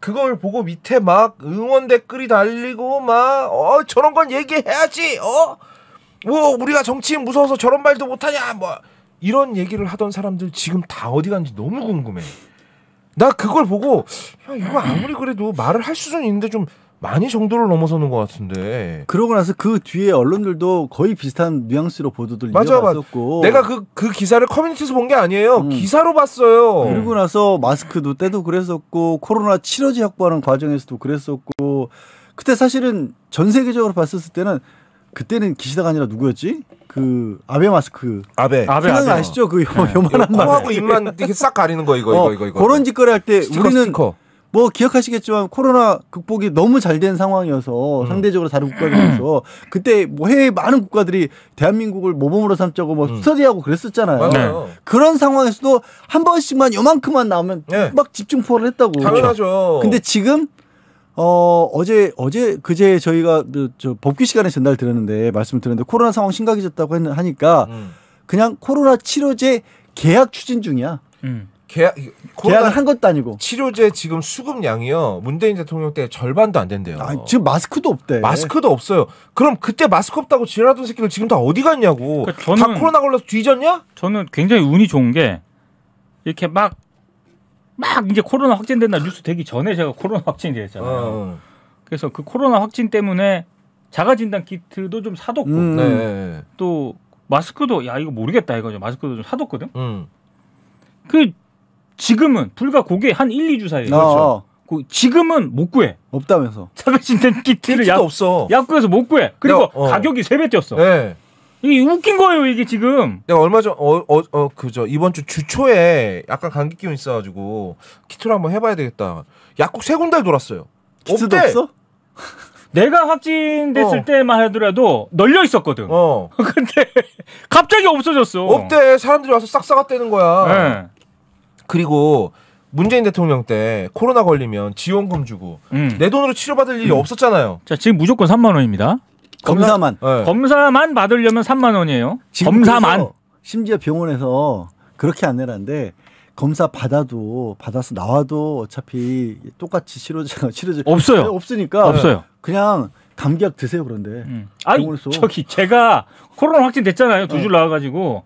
그걸 보고 밑에 막 응원 댓글이 달리고 막 어 저런 건 얘기해야지 어뭐 우리가 정치인 무서워서 저런 말도 못하냐 뭐 이런 얘기를 하던 사람들 지금 다 어디 간지 너무 궁금해. 나 그걸 보고 야, 이거 아무리 그래도 말을 할 수는 있는데 좀 많이 정도를 넘어서는 것 같은데. 그러고 나서 그 뒤에 언론들도 거의 비슷한 뉘앙스로 보도들 이어갔었고. 내가 그, 그 기사를 커뮤니티에서 본 게 아니에요. 음. 기사로 봤어요. 그리고 나서 마스크도 때도 그랬었고 코로나 치료제 확보하는 과정에서도 그랬었고 그때 사실은 전 세계적으로 봤었을 때는 그때는 기시다가 아니라 누구였지? 그 아베 마스크. 아베. 아베 생각 아시죠? 그 요, 네. 요만한 마스크. 코하고 입만 이렇게 싹 가리는 거 이거 어, 이거 이거 어, 이거. 그런 짓거리 할 때 우리는 스티커. 뭐 기억하시겠지만 코로나 극복이 너무 잘 된 상황이어서 음. 상대적으로 다른 국가들에서 그때 뭐 해외 많은 국가들이 대한민국을 모범으로 삼자고 뭐 음. 스터디하고 그랬었잖아요. 네. 그런 상황에서도 한 번씩만 요만큼만 나오면 네. 막 집중 포화를 했다고. 당연하죠. 근데 지금 어, 어제, 어제, 그제 저희가 그 저 법규 시간에 전달 드렸는데, 말씀 을 드렸는데, 코로나 상황 심각해졌다고 하니까, 음. 그냥 코로나 치료제 계약 추진 중이야. 음. 계약 계약을 한 것도 아니고 치료제 지금 수급량이요 문재인 대통령 때 절반도 안 된대요. 아, 지금 마스크도 없대. 마스크도 없어요. 그럼 그때 마스크 없다고 지랄하던 새끼들 지금 다 어디 갔냐고. 그러니까 저는, 다 코로나 걸려서 뒤졌냐? 저는 굉장히 운이 좋은 게 이렇게 막 막 이제 코로나 확진된다 뉴스 되기 전에 제가 코로나 확진이 됐잖아요. 어, 어. 그래서 그 코로나 확진 때문에 자가 진단 키트도 좀 사뒀고 음, 음. 네. 또 마스크도 야 이거 모르겠다 이거죠 마스크도 좀 사뒀거든. 음. 그 지금은 불과 고게 한 1, 2주 사이에. 그렇죠. 어, 어. 지금은 못 구해. 없다면서. 차별진단 키트를 약, 없어. 약국에서 못 구해. 그리고 내 어. 가격이 3배 뛰었어. 네. 이게 웃긴 거예요, 이게 지금. 내가 얼마 전, 어, 어, 어, 그죠. 이번 주 주초에 약간 감기 기운 있어가지고 키트를 한번 해봐야 되겠다. 약국 세 군데 돌았어요. 키트도 없어 내가 확진됐을 어. 때만 하더라도 널려 있었거든. 어. 근데 갑자기 없어졌어. 없대. 사람들이 와서 싹 싸갔다는 거야. 네. 그리고 문재인 대통령 때 코로나 걸리면 지원금 주고 음. 내 돈으로 치료받을 일이 음. 없었잖아요. 자 지금 무조건 3만 원입니다. 검사만 검사, 네. 검사만 받으려면 3만 원이에요. 검사만 심지어 병원에서 그렇게 안내라데 검사 받아도 받아서 나와도 어차피 똑같이 치료제가 치료제 없어요. 네, 없으니까 없어요. 그냥 감기약 드세요 그런데. 음. 아 저기 제가 코로나 확진 됐잖아요. 두줄 네. 나와가지고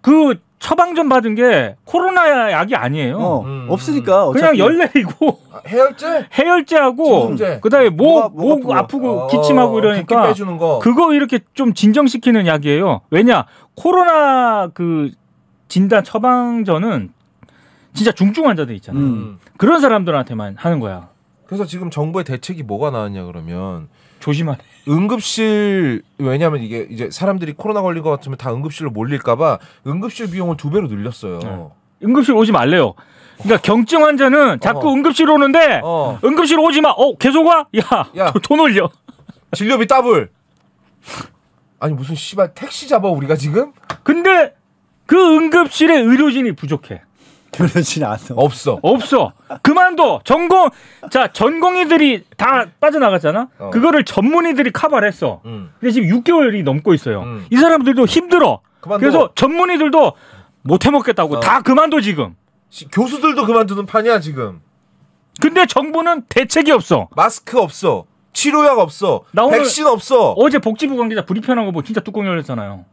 그 처방 전 받은 게 코로나 약이 아니에요. 어, 음. 없으니까 그냥 열 내리고 아, 해열제 해열제하고 그다음에 목 목 아프고 어, 기침하고 이러니까 그거 이렇게 좀 진정시키는 약이에요. 왜냐 코로나 그 진단 처방전은 진짜 중증 환자들 있잖아요. 음. 그런 사람들한테만 하는 거야. 그래서 지금 정부의 대책이 뭐가 나왔냐 그러면 조심하네. 응급실 왜냐하면 이게 이제 사람들이 코로나 걸린 것 같으면 다 응급실로 몰릴까봐 응급실 비용을 두 배로 늘렸어요. 네. 응급실 오지 말래요. 그러니까 어. 경증 환자는 어. 자꾸 어. 응급실 오는데 어. 응급실 오지 마. 어 계속 와. 야, 야. 돈, 올려. 진료비 더블. 아니 무슨 씨발 택시 잡아 우리가 지금? 근데 그 응급실에 의료진이 부족해. 변호진 안 나와. 없어. 없어. 그만둬. 전공 자 전공의들이 다 빠져나갔잖아. 어. 그거를 전문의들이 커버를 했어. 음. 근데 지금 6개월이 넘고 있어요. 음. 이 사람들도 힘들어. 그만둬. 그래서 전문의들도 못 해먹겠다고 어. 다 그만둬 지금. 시, 교수들도 그만두는 판이야 지금. 근데 정부는 대책이 없어. 마스크 없어. 치료약 없어. 나 백신 없어. 어제 복지부 관계자 브리핑한거 보고 진짜 뚜껑 열렸잖아요.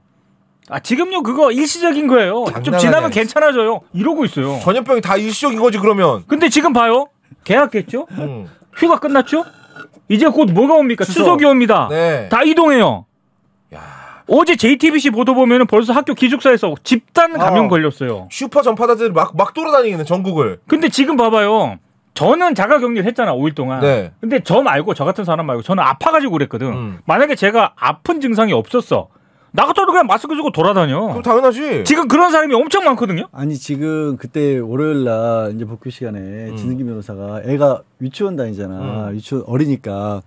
아, 지금요 그거 일시적인 거예요. 좀 지나면 괜찮아져요. 이러고 있어요. 전염병이 다 일시적인 거지 그러면. 근데 지금 봐요. 계약했죠? 음. 휴가 끝났죠? 이제 곧 뭐가 옵니까? 추석. 이 옵니다. 네. 다 이동해요. 야. 어제 JTBC 보도 보면은 벌써 학교 기숙사에서 집단 아. 감염 아. 걸렸어요. 슈퍼 전파자들 막, 막 돌아다니겠네, 전국을. 근데 지금 봐봐요. 저는 자가 격리를 했잖아, 5일 동안. 네. 근데 저 말고, 저 같은 사람 말고, 저는 아파가지고 그랬거든. 음. 만약에 제가 아픈 증상이 없었어. 나 같아도 그냥 마스크 쓰고 돌아다녀. 그럼 당연하지. 지금 그런 사람이 엄청 많거든요. 아니 지금 그때 월요일 날 이제 복귀 시간에 음. 진승기 변호사가 애가 유치원 다니잖아. 음. 유치원 어리니까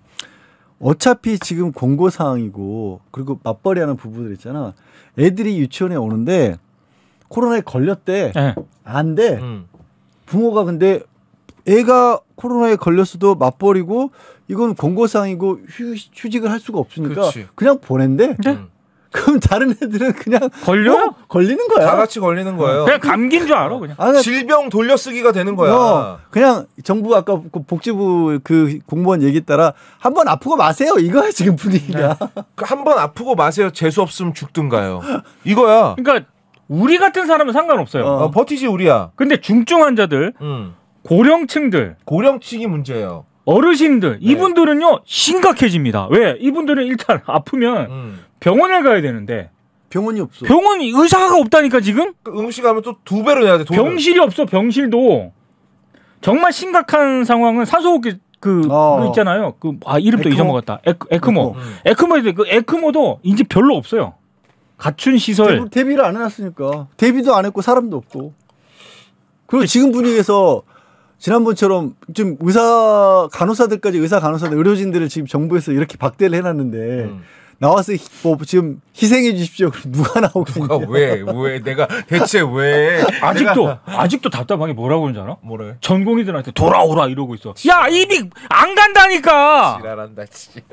어차피 지금 권고 사항이고 그리고 맞벌이하는 부부들 있잖아. 애들이 유치원에 오는데 코로나에 걸렸대. 네. 안 돼. 음. 부모가 근데 애가 코로나에 걸렸어도 맞벌이고 이건 권고사항이고 휴, 직을할 수가 없으니까 그치. 그냥 보낸대. 네? 음. 그럼 다른 애들은 그냥 걸려 어? 걸리는 거야. 다 같이 걸리는 거예요. 그냥 감기인 줄 알아 그냥. 아, 그러니까 질병 돌려쓰기가 되는 거야. 어, 그냥 정부 아까 그 복지부 그 공무원 얘기 따라 한 번 아프고 마세요. 이거야 지금 분위기가. 네. 그 한번 아프고 마세요. 재수 없으면 죽든가요. 이거야. 그러니까 우리 같은 사람은 상관없어요. 어. 버티지 우리야. 근데 중증 환자들, 음. 고령층들, 고령층이 문제예요. 어르신들 네. 이분들은요 심각해집니다. 왜? 이분들은 일단 아프면 음. 병원에 가야 되는데 병원이 없어. 병원 의사가 없다니까 지금? 응급실 그 가면 또 두 배로 내야 돼. 돈을. 병실이 없어. 병실도 정말 심각한 상황은 산소호흡기 그 어. 있잖아요. 그 아 이름도 에크모? 잊어먹었다. 에크, 에크모. 에크모. 음. 에크모 그 에크모도 이제 별로 없어요. 갖춘 시설. 대비, 를안 해놨으니까 대비도 안 했고 사람도 없고. 그리고 지금 분위기에서 지난번처럼 지금 의사 간호사들까지 의사 간호사들 의료진들을 지금 정부에서 이렇게 박대를 해놨는데 음. 나와서 뭐 지금 희생해 주십시오. 누가 나오겠냐? 누가 왜? 왜 내가 대체 왜? 아직도 아직도 답답하게 뭐라고 그러는 줄 알아? 뭐래? 전공의들한테 돌아오라 이러고 있어. 야 이미 안 간다니까. 지랄한다 지랄.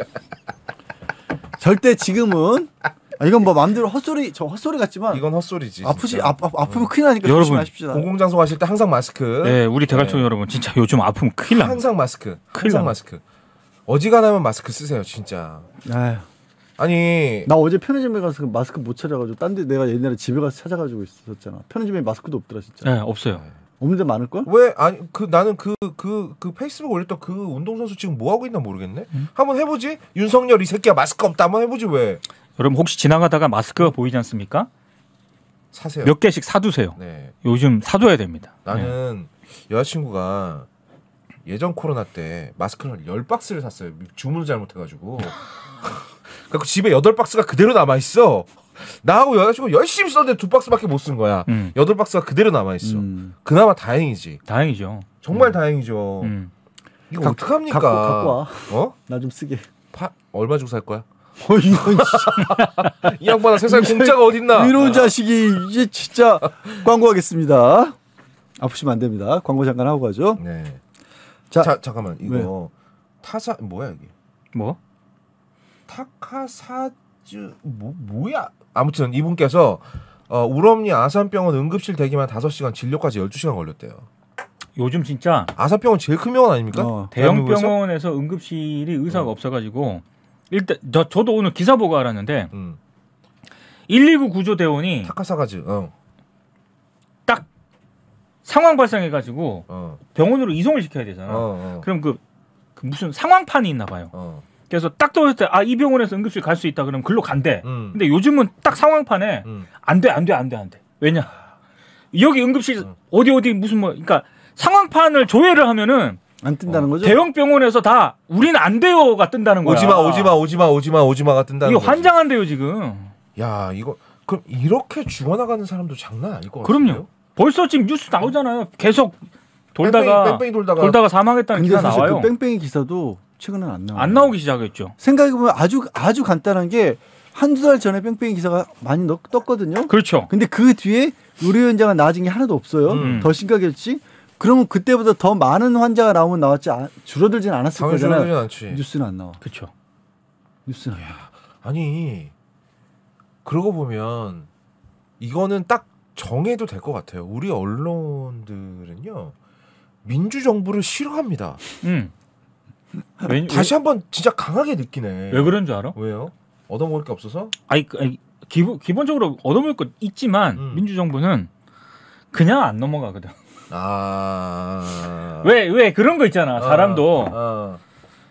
절대 지금은 아, 이건 뭐 마음대로 헛소리 저 헛소리 같지만 이건 헛소리지. 아프지 아, 아, 아프면 음. 큰일 나니까 여러분, 공공장소 가실 때 항상 마스크. 네, 우리 대갈총 네. 여러분 진짜 요즘 아프면 큰일 나. 항상 마스크. 큰일 항상 마스크. 어지간하면 마스크 쓰세요, 진짜. 아휴. 아니 나 어제 편의점에 가서 그 마스크 못 찾아가지고 딴 데 내가 옛날에 집에 가서 찾아가지고 있었잖아. 편의점에 마스크도 없더라 진짜. 네 없어요. 없는데 많을 걸? 왜 아니 그 나는 그 그그 그, 그 페이스북 올렸던 그 운동선수 지금 뭐 하고 있나 모르겠네. 음? 한번 해보지 윤석열 이 새끼야 마스크 없다 한번 해보지 왜? 여러분 혹시 지나가다가 마스크가 보이지 않습니까? 사세요. 몇 개씩 사두세요. 네. 요즘 사둬야 됩니다. 나는 네. 여자친구가 예전 코로나 때 마스크를 열 박스를 샀어요. 주문을 잘못해가지고. 그래서 집에 여덟 박스가 그대로 남아 있어. 나하고 여자친구 열심히 썼는데 두 박스밖에 못 쓴 거야. 음. 여덟 박스가 그대로 남아 있어. 음. 그나마 다행이지. 다행이죠. 정말 음. 다행이죠. 음. 이거 어떡합니까? 갖고, 갖고 와. 어? 나 좀 쓰게. 파, 얼마 주고 살 거야? 어, 이건 이 양반아 세상에 공짜가 어딨나? 이런 아. 자식이 이제 진짜 광고하겠습니다. 아프시면 안 됩니다. 광고 잠깐 하고 가죠. 네. 자, 자 잠깐만 이거 왜? 네. 타사 뭐야 이게? 뭐? 타카사즈 뭐 뭐야? 아무튼 이분께서 어, 우럼리 아산병원 응급실 대기만 5시간 진료까지 12시간 걸렸대요. 요즘 진짜 아산병원 제일 큰 병원 아닙니까? 어. 대형 병원에서 응급실이 의사가 어. 없어가지고 일단 저, 저도 오늘 기사 보고 알았는데 음. 119 구조대원이 타카사가즈 어. 딱 상황 발생해가지고 어. 병원으로 이송을 시켜야 되잖아. 어, 어. 그럼 그, 그, 무슨 상황판이 있나 봐요. 어. 그래서 딱떨어을때아 이 병원에서 응급실 갈 수 있다 그러면 글로 간대. 음. 근데 요즘은 딱 상황판에 음. 안돼 안 돼 안 돼 안 돼. 왜냐 아. 여기 응급실 음. 어디 어디 무슨 뭐 그러니까 상황판을 조회를 하면은 안 뜬다는 어. 거죠? 대형 병원에서 다 우린 안 돼요가 뜬다는 거야. 오지마 오지마 오지마 오지마 오지마가 뜬다는 거 거지. 환장한데요 지금. 야 이거 그럼 이렇게 죽어나가는 사람도 장난 아닐 것아요 그럼요. 벌써 지금 뉴스 나오잖아요. 계속 돌다가 뺑뺑이, 뺑뺑이 돌다가 돌다가 사망했다는 기사 그 나와요. 그 뺑뺑이 기사도 최근엔 안나와안 나오기 시작했죠. 생각해 보면 아주 아주 간단한 게 한두 달 전에 뺑뺑이 기사가 많이 떴거든요. 그렇죠. 근데 그 뒤에 의료 현장은 나아진 하나도 없어요. 음. 더 심각했지. 그러면 그때보다 더 많은 환자가 나오면 나왔지 아, 줄어들진 않았을 거잖아요. 줄어들진 않지. 뉴스는 안 나와. 그렇죠. 뉴스는. 야, 아니 그러고 보면 이거는 딱 정해도 될 것 같아요. 우리 언론들은요 민주 정부를 싫어합니다. 음. 왜, 다시 한 번 진짜 강하게 느끼네. 왜 그런 줄 알아? 왜요? 얻어먹을 게 없어서? 아니, 그, 아니 기본 기본적으로 얻어먹을 거 있지만 음. 민주 정부는 그냥 안 넘어가거든. 아. 왜, 왜 그런 거 있잖아. 어, 사람도. 어, 어.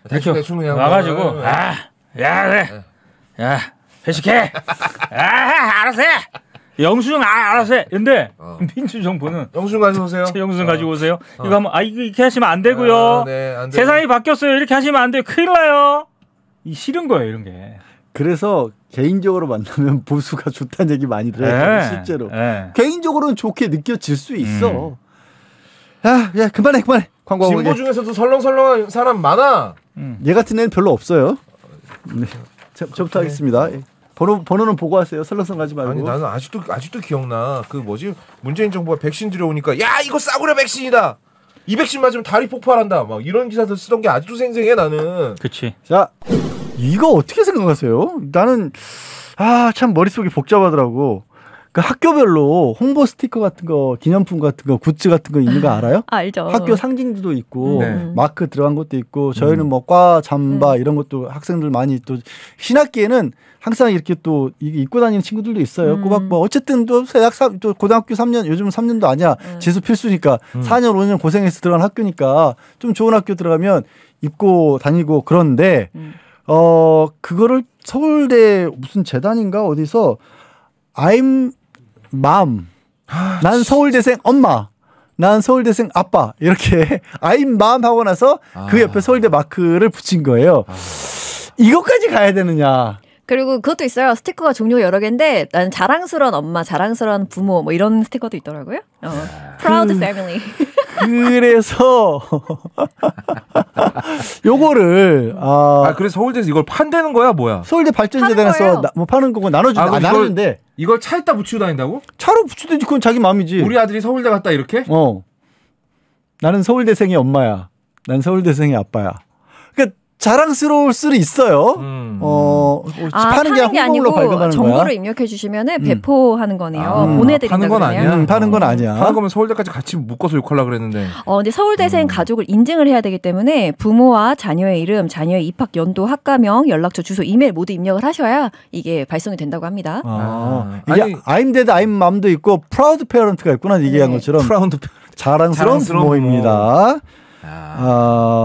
대충, 대충 그냥. 와가지고, 뭐, 어. 아, 야, 그래. 네. 야, 회식해. 아, 알아서 해. 영수증 아, 알아서 해. 근데 어. 민주정부는 영수증 가지고 오세요. 영수증 어. 가지고 오세요. 어. 이거 한번, 아 이거 이렇게 하시면 안 되고요. 아, 네, 안 세상이 바뀌었어요. 이렇게 하시면 안 돼요. 큰일 나요. 이 싫은 거예요, 이런 게. 그래서 개인적으로 만나면 보수가 좋다는 얘기 많이 들어요. 네. 실제로. 네. 개인적으로는 좋게 느껴질 수 있어. 음. 아, 야, 예, 그만해, 그만해. 광고 진보 중에서도 설렁설렁한 사람 많아. 음. 얘 같은 애는 별로 없어요. 네. 네. 저, 부터 하겠습니다. 네. 번호 번호는 보고하세요. 설렁설렁 하지 말고. 아니 나는 아직도 아직도 기억나. 그 뭐지 문재인 정부가 백신 들여오니까 야 이거 싸구려 백신이다. 이 백신 맞으면 다리 폭발한다. 막 이런 기사들 쓰던 게아주도 생생해 나는. 그렇자 이거 어떻게 생각하세요? 나는 아참 머릿속이 복잡하더라고. 그 학교별로 홍보 스티커 같은 거, 기념품 같은 거, 굿즈 같은 거 있는 거 알아요? 알죠. 학교 상징도 있고 음. 네. 마크 들어간 것도 있고 저희는 음. 뭐과 잠바 음. 이런 것도 학생들 많이 또 신학기에는 항상 이렇게 또 입고 다니는 친구들도 있어요. 음. 꼬박 뭐 어쨌든 또 대학 3, 또 고등학교 3년 요즘 은 3년도 아니야. 음. 재수 필수니까 4년 음. 5년 고생해서 들어간 학교니까 좀 좋은 학교 들어가면 입고 다니고 그런데 어 그거를 서울대 무슨 재단인가 어디서 아임 맘. 난 서울대생 엄마. 난 서울대생 아빠. 이렇게 아임 맘 하고 나서 그 아. 옆에 서울대 마크를 붙인 거예요. 아. 이것까지 가야 되느냐. 그리고 그것도 있어요. 스티커가 종류 여러 개인데 난 자랑스러운 엄마, 자랑스러운 부모 뭐 이런 스티커도 있더라고요. 어. 아. Proud 그, family. 그래서 요거를 아, 아 그래서 서울대에서 이걸 판대는 거야 뭐야? 서울대 발전재단에서 나, 뭐 파는 거고 나눠주는 아, 아 나누는데 이걸 차에다 붙이고 다닌다고? 차로 붙이든지 그건 자기 마음이지. 우리 아들이 서울대 갔다 이렇게? 어. 나는 서울대생의 엄마야. 난 서울대생의 아빠야. 자랑스러울 수는 있어요. 음. 어, 아, 파는 게, 게 아니고 발견하는 정보를 입력해 주시면은 음. 배포하는 거네요. 아, 보내드린다 파는 건 아니야. 음, 파는 건 아니야. 파는 거면 서울대까지 같이 묶어서 욕하려 그랬는데. 어, 근데 서울대생 음. 가족을 인증을 해야 되기 때문에 부모와 자녀의 이름, 자녀의 입학 연도, 학과명, 연락처, 주소, 이메일 모두 입력을 하셔야 이게 발송이 된다고 합니다. 아, 아. 이게 아임 데드 아임 맘도 있고 프라우드 페어런트가 있구나 네. 얘기한 네. 것처럼. 프라우드 자랑스러운, 자랑스러운 부모입니다. 뭐. 아. 아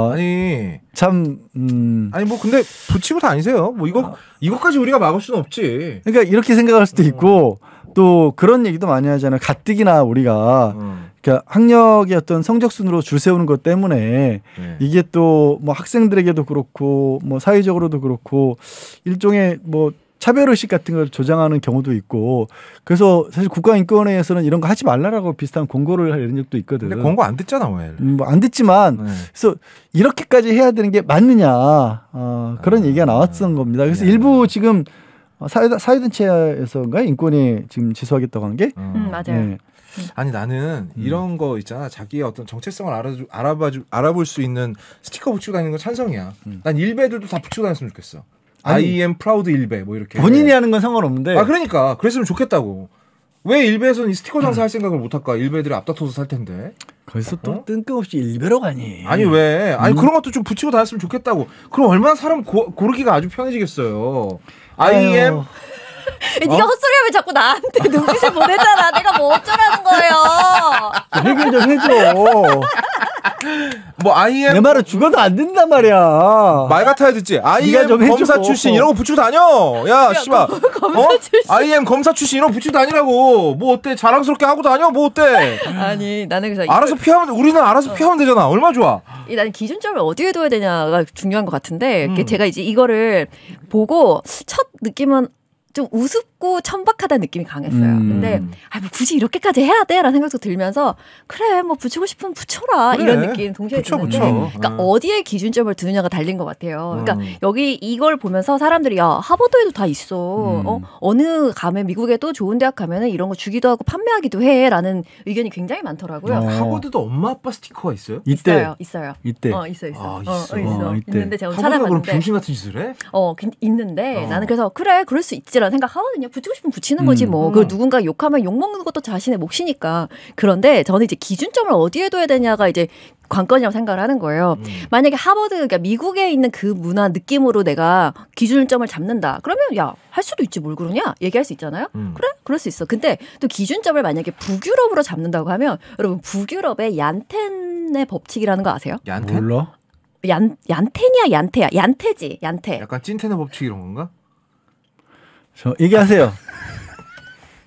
참 음... 아니 뭐 근데 붙이고 다니세요. 뭐 이거 아... 이것까지 우리가 막을 수는 없지. 그러니까 이렇게 생각할 수도 있고 음. 또 그런 얘기도 많이 하잖아요. 가뜩이나 우리가 음. 그러니까 학력의 어떤 성적 순으로 줄 세우는 것 때문에 네. 이게 또 뭐 학생들에게도 그렇고 뭐 사회적으로도 그렇고 일종의 뭐 차별의식 같은 걸 조장하는 경우도 있고 그래서 사실 국가인권위에서는 이런 거 하지 말라라고 비슷한 공고를 할 이런 적도 있거든. 근데 공고 안 듣잖아 왜? 음, 뭐안 듣지만 네. 그래서 이렇게까지 해야 되는 게 맞느냐 어, 그런 아, 얘기가 나왔던 겁니다. 그래서 네. 일부 지금 사회 사회단체에서인가 인권이 지금 지소하겠다고 하는 게 어. 음, 맞아요. 네. 음. 아니 나는 음. 이런 거 있잖아 자기의 어떤 정체성을 알아 알아봐 주, 알아볼 수 있는 스티커 붙이고 다니는 건 찬성이야. 난 일베들도 다 붙이고 다녔으면 좋겠어. 아니, I am proud 일베 뭐 이렇게 본인이 하는 건 상관없는데 아 그러니까 그랬으면 좋겠다고 왜 일베에서는 이 스티커 장사할 생각을 못할까 일베들이 앞다퉈서 살 텐데 그래서 또 어? 뜬금없이 일베로 가니 아니 왜 아니 음. 그런 것도 좀 붙이고 다녔으면 좋겠다고 그럼 얼마나 사람 고, 고르기가 아주 편해지겠어요 I 아유. am 네가 어? 헛소리하면 자꾸 나한테 눈빛을 보내잖아. 내가 뭐 어쩌라는 거예요. 얘기 좀 해줘. 뭐 IM 내 말은 죽어도 안 된단 말이야. 말 같아야 듣지. IM 검사 출신 이런 거 붙이고 다녀. 야, 씨발. 어? 출신. m 검사 출신 이런 거 붙이고 다니라고. 뭐 어때? 자랑스럽게 하고 다녀. 뭐 어때? 아니, 나는 그래 알아서 이걸... 그 피하면 우리는 알아서 어. 피하면 되잖아. 얼마 좋아. 이 나는 기준점을 어디에 둬야 되냐가 중요한 것 같은데 음. 제가 이제 이거를 보고 첫 느낌은 좀 우습 작고 천박하다는 느낌이 강했어요. 음. 근데 아, 뭐 굳이 이렇게까지 해야 돼라는 생각도 들면서 그래 뭐 붙이고 싶으면 붙여라 그래. 이런 느낌 동시에 붙여, 드는데 붙여. 그러니까 음. 어디에 기준점을 두느냐가 달린 것 같아요. 그러니까 음. 여기 이걸 보면서 사람들이 야 하버드에도 다 있어. 음. 어? 어느 가면 미국에도 좋은 대학 가면은 이런 거 주기도 하고 판매하기도 해라는 의견이 굉장히 많더라고요. 어. 아, 하버드도 엄마 아빠 스티커가 있어요? 이때 있어요. 있어요. 이때 어 있어 있어. 아, 어, 있어. 어, 있어. 아, 있는데 제가 찾아봤는데 병신 같은 짓을 해? 어 있는데 어. 나는 그래서 그래 그럴 수 있지라는 생각하거든요. 붙이고 싶으면 붙이는 거지 뭐. 음. 그걸 누군가 욕하면 욕먹는 것도 자신의 몫이니까. 그런데 저는 이제 기준점을 어디에 둬야 되냐가 이제 관건이라고 생각을 하는 거예요. 음. 만약에 하버드, 그러니까 미국에 있는 그 문화 느낌으로 내가 기준점을 잡는다. 그러면 야, 할 수도 있지 뭘 그러냐? 얘기할 수 있잖아요? 음. 그래? 그럴 수 있어. 근데 또 기준점을 만약에 북유럽으로 잡는다고 하면 여러분 북유럽의 얀텐의 법칙이라는 거 아세요? 얀텐? 몰라? 얀, 얀텐이야, 얀테야. 얀테지, 얀테. 약간 찐텐의 법칙 이런 건가? 저 얘기하세요.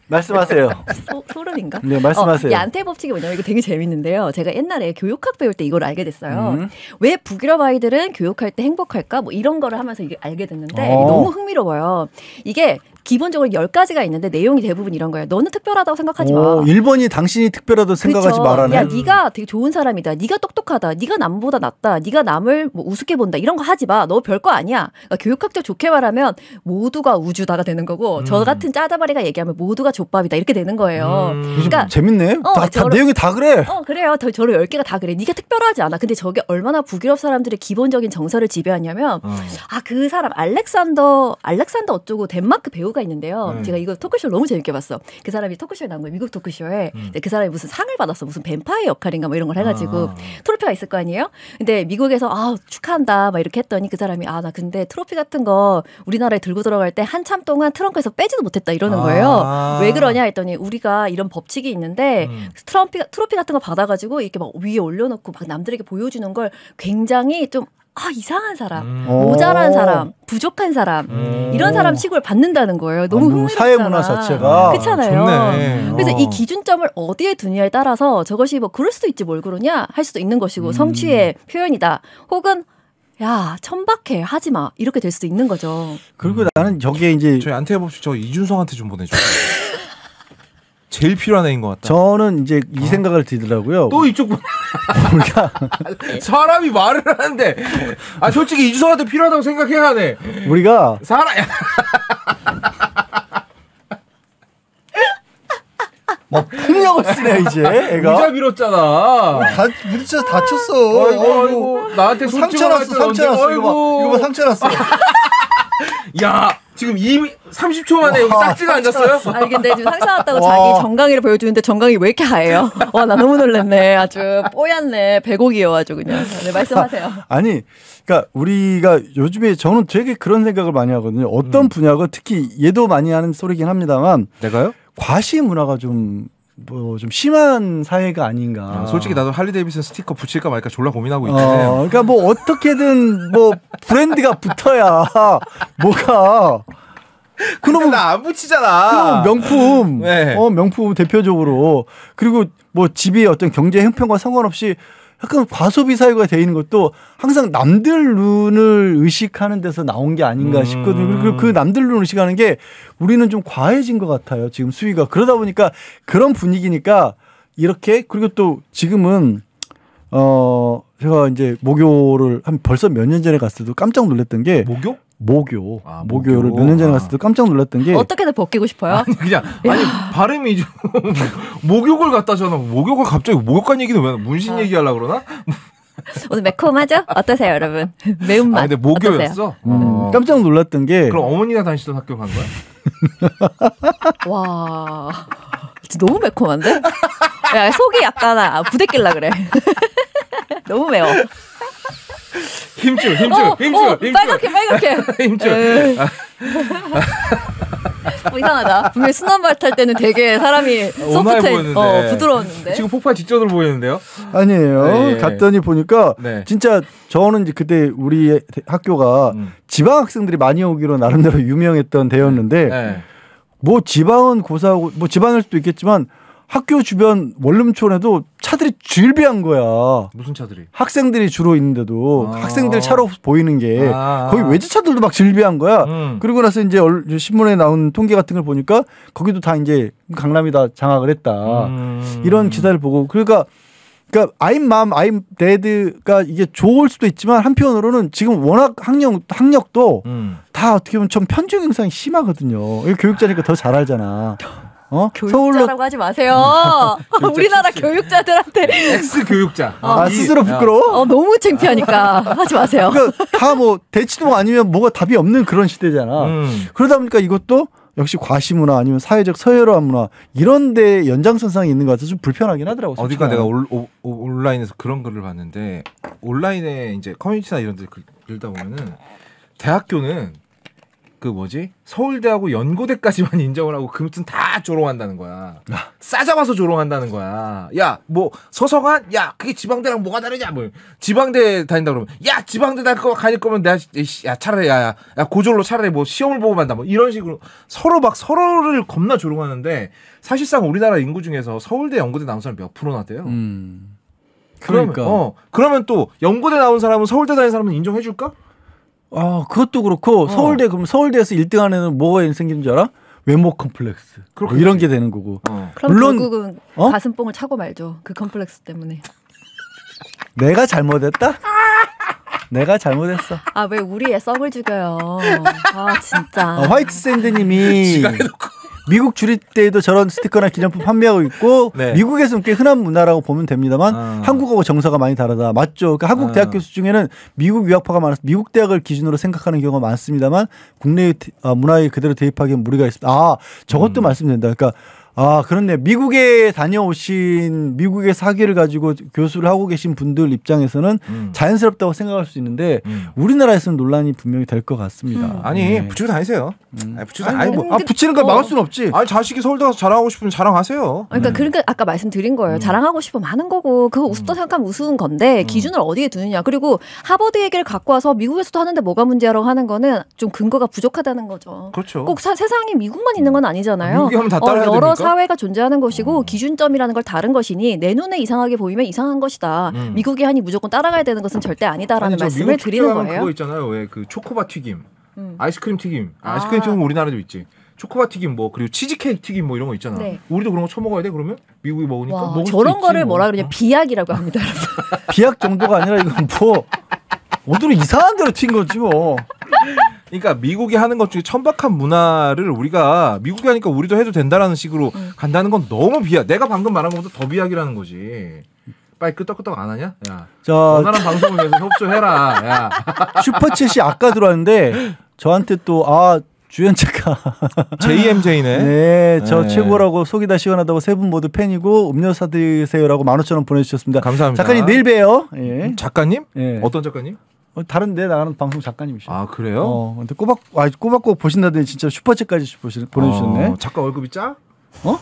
말씀하세요. 소, 소름인가? 네, 말씀하세요. 어, 이안테 법칙이 뭐냐면 이거 되게 재밌는데요. 제가 옛날에 교육학 배울 때 이걸 알게 됐어요. 음. 왜 북유럽 아이들은 교육할 때 행복할까? 뭐 이런 거를 하면서 이게 알게 됐는데 어. 너무 흥미로워요. 이게 기본적으로 10가지가 있는데 내용이 대부분 이런 거예요. 너는 특별하다고 생각하지 어, 마. 오, 1번이 당신이 특별하다고 생각하지 말아네. 야, 네가 되게 좋은 사람이다. 네가 똑똑하다. 네가 남보다 낫다. 네가 남을 뭐 우습게 본다. 이런 거 하지 마. 너 별거 아니야. 그러니까 교육학적 좋게 말하면 모두가 우주다가 되는 거고 음. 저 같은 짜자바리가 얘기하면 모두가 족밥이다. 이렇게 되는 거예요. 음. 그러니까 재밌네. 어, 다, 저러, 내용이 다 그래. 어, 그래요. 저, 저로 10개가 다 그래. 네가 특별하지 않아. 근데 저게 얼마나 부기럽 사람들의 기본적인 정서를 지배하냐면 어. 아그 사람 알렉산더 알렉산더 어쩌고 덴마크 배우 연구가 있는데요. 네. 제가 이거 토크쇼 너무 재밌게 봤어. 그 사람이 토크쇼에 나온 거예요. 미국 토크쇼에 음. 그 사람이 무슨 상을 받았어. 무슨 뱀파이 역할인가 뭐 이런 걸 해가지고 아. 트로피가 있을 거 아니에요. 근데 미국에서 아 축하한다 막 이렇게 했더니 그 사람이 아 나 근데 트로피 같은 거 우리나라에 들고 들어갈 때 한참 동안 트렁크에서 빼지도 못했다 이러는 아. 거예요. 아. 왜 그러냐 했더니 우리가 이런 법칙이 있는데 음. 트럼피 트로피 같은 거 받아가지고 이렇게 막 위에 올려놓고 막 남들에게 보여주는 걸 굉장히 좀아 이상한 사람, 음. 모자란 사람, 부족한 사람 음. 이런 사람 취급을 받는다는 거예요. 아, 너무 흥미롭잖 사회 문화 자체가 아, 그렇잖아요. 좋네. 그래서 어. 이 기준점을 어디에 두냐에 따라서 저것이 뭐 그럴 수도 있지 뭘 그러냐 할 수도 있는 것이고 음. 성취의 표현이다. 혹은 야 천박해 하지 마 이렇게 될 수도 있는 거죠. 그리고 나는 저기에 이제 저희 안태범 씨저 이준성한테 좀 보내줘. 제일 필요한 애인 것 같다. 저는 이제 이 어? 생각을 들더라고요. 또 이쪽 우리가 그러니까 사람이 말을 하는데 아 솔직히 이주성한테 필요하다고 생각해야 하네. 우리가 사람 막 뭐 폭력을 쓰네 이제 애가 의자 밀었잖아 다부딪 다쳤어 아이고, 아이고, 아이고, 나한테 상처 났어 상처 났어 이거 봐 상처 났어 야 지금 이미 30초 만에 여기 딱지가 앉았어요? 아니 근데 지금 상상왔다고 자기 정강이를 보여주는데 정강이 왜 이렇게 하얘요? 와나 너무 놀랐네. 아주 뽀얗네. 배고기여가지고 그냥. 네 말씀하세요. 아니 그러니까 우리가 요즘에 저는 되게 그런 생각을 많이 하거든요. 어떤 음. 분야고 특히 얘도 많이 하는 소리긴 합니다만 내가요? 과시 문화가 좀 뭐좀 심한 사회가 아닌가. 아, 솔직히 나도 할리 데이비슨 스티커 붙일까 말까 졸라 고민하고 어, 있긴 해 어, 그러니까 뭐 어떻게든 뭐 브랜드가 붙어야 뭐가 그놈은 나 안 붙이잖아. 그럼 명품. 네. 어 명품 대표적으로 그리고 뭐 집이 어떤 경제 형편과 상관없이 약간 과소비 사회가 돼 있는 것도 항상 남들 눈을 의식하는 데서 나온 게 아닌가 음. 싶거든요. 그리고 그 남들 눈을 의식하는 게 우리는 좀 과해진 것 같아요. 지금 수위가 그러다 보니까 그런 분위기니까 이렇게 그리고 또 지금은 어 제가 이제 목요를 한 벌써 몇 년 전에 갔을 때도 깜짝 놀랐던 게 목요? 목요. 아, 목요를 몇 년 전에 갔을 때 깜짝 놀랐던 게 어떻게든 벗기고 싶어요. 아니, 그냥 예. 아니 발음이 좀 목욕을 갖다 줘나 목욕을 갑자기 목욕관 얘기는 왜 문신 아. 얘기하려 그러나? 오늘 매콤하죠? 어떠세요, 여러분? 매운맛. 아, 근데 목요였어. 음, 어. 깜짝 놀랐던 게 그럼 어머니가 다니시던 학교 간 거야? 와. 진짜 너무 매콤한데? 야, 속이 약간 아, 부대낄라 그래. 너무 매워. 힘줄, 힘줄, 어, 힘줄, 어, 힘줄. 빨갛게, 빨갛게. 힘줄. 어, 이상하다. 분명 순한발 탈 때는 되게 사람이 아, 소프트 어, 부드러웠는데. 지금 폭발 직전으로 보이는데요? 아니에요. 네. 예. 갔더니 보니까 네. 진짜 저는 이제 그때 우리 학교가 음. 지방 학생들이 많이 오기로 나름대로 유명했던 데였는데 네. 네. 뭐 지방은 고사고뭐 지방일 수도 있겠지만 학교 주변 원룸촌에도 차들이 질비한 거야. 무슨 차들이? 학생들이 주로 있는데도 아. 학생들 차로 보이는 게 아. 거의 외제차들도 막 질비한 거야. 음. 그리고 나서 이제 신문에 나온 통계 같은 걸 보니까 거기도 다 이제 강남이 다 장악을 했다. 음. 이런 기사를 보고 그러니까 그러니까 아이맘아이 데드가 이게 좋을 수도 있지만 한편으로는 지금 워낙 학력 학력도 음. 다 어떻게 보면 좀 편중 현상이 심하거든요. 교육자니까 더 잘 알잖아. 어? 교육자라고 하지 마세요. 우리나라 교육자들한테 X 교육자. 아, 어. 아, 스스로 부끄러워? 어, 너무 창피하니까 하지 마세요. 그러니까 다뭐 대치동 아니면 뭐가 답이 없는 그런 시대잖아. 음. 그러다 보니까 이것도 역시 과시문화 아니면 사회적 서열화 문화 이런 데연장선상에 있는 것 같아서 좀 불편하긴 하더라고요. 어디가 내가 올, 오, 온라인에서 그런 글을 봤는데 온라인에 이제 커뮤니티나 이런 데 글, 읽다 보면은 대학교는 그 뭐지 서울대하고 연고대까지만 인정을 하고 금튼 다 조롱한다는 거야. 아. 싸잡아서 조롱한다는 거야. 야 뭐 서성한 야 그게 지방대랑 뭐가 다르냐 뭐 지방대 다닌다 그러면 야 지방대 다닐거 가질 거면 내가 야 차라리 야야 야, 고졸로 차라리 뭐 시험을 보고 만다 뭐 이런 식으로 서로 막 서로를 겁나 조롱하는데 사실상 우리나라 인구 중에서 서울대 연고대 나온 사람 몇 프로나 돼요? 음. 그러면 그러니까. 어 그러면 또 연고대 나온 사람은 서울대 다닌 사람은 인정해줄까? 아, 그것도 그렇고 어. 서울대 그럼 서울대에서 1등하는 뭐가 생기는 줄 알아? 외모 컴플렉스. 그 이런 게 되는 거고. 어. 물론 결국은 어? 가슴뽕을 차고 말죠. 그 컴플렉스 때문에. 내가 잘못했다? 내가 잘못했어. 아왜 우리의 썸을 죽여요? 아 진짜. 아, 화이트 샌드님이 미국 출입때에도 저런 스티커나 기념품 판매하고 있고 네. 미국에서는 꽤 흔한 문화라고 보면 됩니다만 어. 한국하고 정서가 많이 다르다. 맞죠? 그러니까 한국 어. 대학 교수 중에는 미국 유학파가 많아서 미국 대학을 기준으로 생각하는 경우가 많습니다만 국내 아, 문화에 그대로 대입하기엔 무리가 있습니다. 아 저것도 음. 말씀된다. 그러니까 아, 그런데 미국에 다녀오신 미국의 사기를 가지고 교수를 하고 계신 분들 입장에서는 음. 자연스럽다고 생각할 수 있는데 음. 우리나라에서는 논란이 분명히 될 것 같습니다. 음. 아니 네. 붙이고 다니세요. 음. 아니, 붙이고 아니, 뭐. 아, 붙이는 걸 어. 막을 수는 없지. 아니 자식이 서울대 가서 자랑하고 싶으면 자랑하세요. 그러니까 그러니까 아까 말씀드린 거예요. 자랑하고 싶으면 하는 거고 그거 우습다 생각하면 우스운 건데 기준을 어디에 두느냐. 그리고 하버드 얘기를 갖고 와서 미국에서도 하는데 뭐가 문제라고 하는 거는 좀 근거가 부족하다는 거죠. 그렇죠. 꼭 사, 세상이 미국만 있는 건 아니잖아요. 미국 하면 다 따라야 어, 여니까 그렇죠. 사회가 존재하는 것이고 음. 기준점이라는 걸 다른 것이니 내 눈에 이상하게 보이면 이상한 것이다. 음. 미국이 하니 무조건 따라가야 되는 것은 절대 아니다라는 아니, 말씀을 드리는 거예요. 그거 있잖아요. 왜 그 초코바 튀김, 음. 아이스크림 튀김, 아. 이스크림 튀김 우리나라도 있지. 초코바 튀김 뭐 그리고 치즈케이크 튀김 뭐 이런 거 있잖아. 네. 우리도 그런 거 처먹어야 돼 그러면 미국이 먹으니까 와, 먹을 저런 거를 있지, 뭐. 뭐라 그러냐 어? 비약이라고 합니다. 비약 정도가 아니라 이건 뭐 어디로 이상한 대로 튄 거지 뭐. 그러니까 미국이 하는 것 중에 천박한 문화를 우리가 미국이 하니까 우리도 해도 된다라는 식으로 음. 간다는 건 너무 비하. 내가 방금 말한 것보다 더 비약이라는 거지. 빨리 끄떡끄떡 안 하냐? 야. 저 원활한 방송을 위해서 협조해라. 야. 슈퍼챗이 아까 들어왔는데 저한테 또 아 주연 작가 JMJ네. 네, 저 네. 최고라고 속이 다 시원하다고 세 분 모두 팬이고 음료 사드세요라고 만 오천 원 보내주셨습니다. 감사합니다. 작가님 내일 봬요. 예. 작가님? 예. 어떤 작가님? 어, 다른 데 나가는 방송 작가님이시죠. 아 그래요? 어, 근데 꼬박 아 꼬박꼬박 보신다더니 진짜 슈퍼챗까지 보내주셨네 어, 작가 월급이 짜? 어?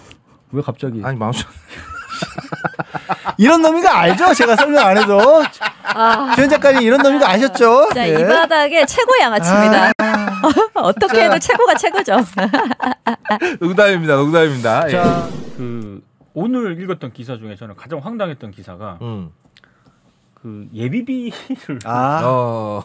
왜 갑자기? 아니 마음속. 이런 놈이가 알죠? 제가 설명 안 해도. 아. 주연 작가님 이런 놈이가 아셨죠? 자, 네. 이 바닥에 최고 양아치입니다. 아, 어떻게 해도 최고가 최고죠. 농담입니다, 농담입니다. 자, 예. 그 오늘 읽었던 기사 중에 저는 가장 황당했던 기사가 음. 그 예비비를 아. 어.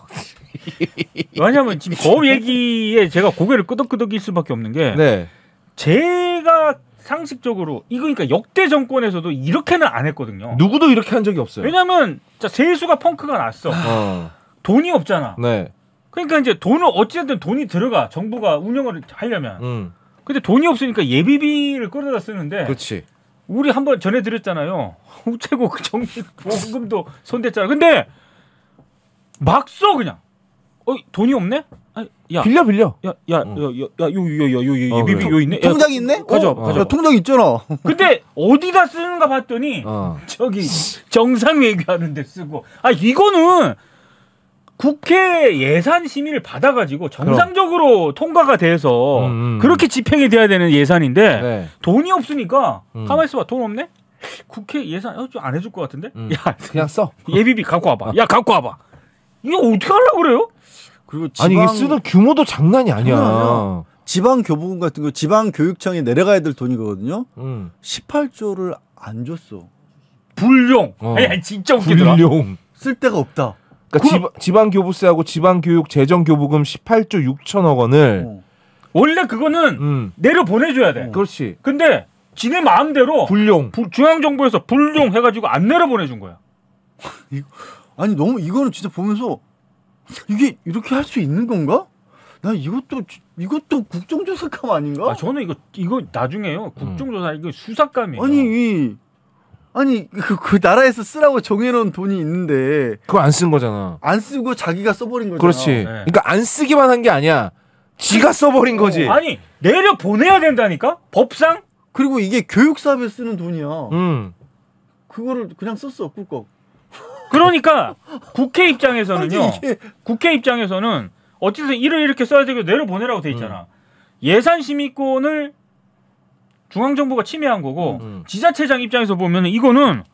왜냐하면 지금 거 그 얘기에 제가 고개를 끄덕끄덕일 수밖에 없는 게 네. 제가 상식적으로 이거니까 그러니까 역대 정권에서도 이렇게는 안 했거든요. 누구도 이렇게 한 적이 없어요. 왜냐하면 자 세수가 펑크가 났어. 어. 돈이 없잖아. 네. 그러니까 이제 돈을 어찌됐든 돈이 들어가 정부가 운영을 하려면. 음. 근데 돈이 없으니까 예비비를 끌어다 쓰는데. 그렇지. 우리 한번 전해드렸잖아요. 우체국 정리 보금도 손댔잖아. 근데 막 써 그냥. 어 돈이 없네? 야 빌려 빌려. 야야야야요요요요 어. 예요 있네. 통장 있네? 가져 가져. 통장 있잖아. 근데 어디다 쓰는가 봤더니 어. 저기 정상 회의하는데 쓰고. 아 이거는 국회 예산 심의를 받아가지고 정상적으로 그럼. 통과가 돼서 음, 음, 음. 그렇게 집행이 돼야 되는 예산인데 네. 돈이 없으니까 음. 가만 있어봐 돈 없네 국회 예산 어, 좀 안 해줄 것 같은데 음. 야 그냥 써 예비비 갖고 와봐 야 갖고 와봐 이거 어떻게 하려고 그래요? 그리고 지방... 아니 쓰는 규모도 장난이 아니야. 아니 지방 교부금 같은 거 지방 교육청에 내려가야 될 돈이거든요. 음. 18조를 안 줬어. 불용. 어. 아니, 진짜 웃기더라. 불용. 쓸 데가 없다. 그러니까 지방, 교부세하고 지방 교육 재정 교부금 18조 6천억 원을 어. 원래 그거는 음. 내려 보내줘야 돼. 어. 그렇지. 근데 지네 마음대로 불용 부, 중앙정부에서 불용 해가지고 안 내려 보내준 거야. 아니 너무 이거는 진짜 보면서 이게 이렇게 할 수 있는 건가? 나 이것도 이것도 국정조사감 아닌가? 아, 저는 이거 이거 나중에요. 국정조사 음. 이거 수사감이에요. 아니 이 아니 그, 그 나라에서 쓰라고 정해놓은 돈이 있는데 그거 안 쓴 거잖아. 안 쓰고 자기가 써버린 거잖아. 그렇지. 네. 그러니까 안 쓰기만 한 게 아니야. 지가 써버린 어, 거지. 아니 내려 보내야 된다니까 법상. 그리고 이게 교육 사업에 쓰는 돈이야. 음. 그거를 그냥 썼어 꿀꺽. 그러니까 국회 입장에서는요. 이게... 국회 입장에서는 어쨌든 일을 이렇게 써야 되고 내려 보내라고 돼 있잖아. 음. 예산 심의권을 중앙정부가 침해한 거고 음. 음. 지자체장 입장에서 보면 이거는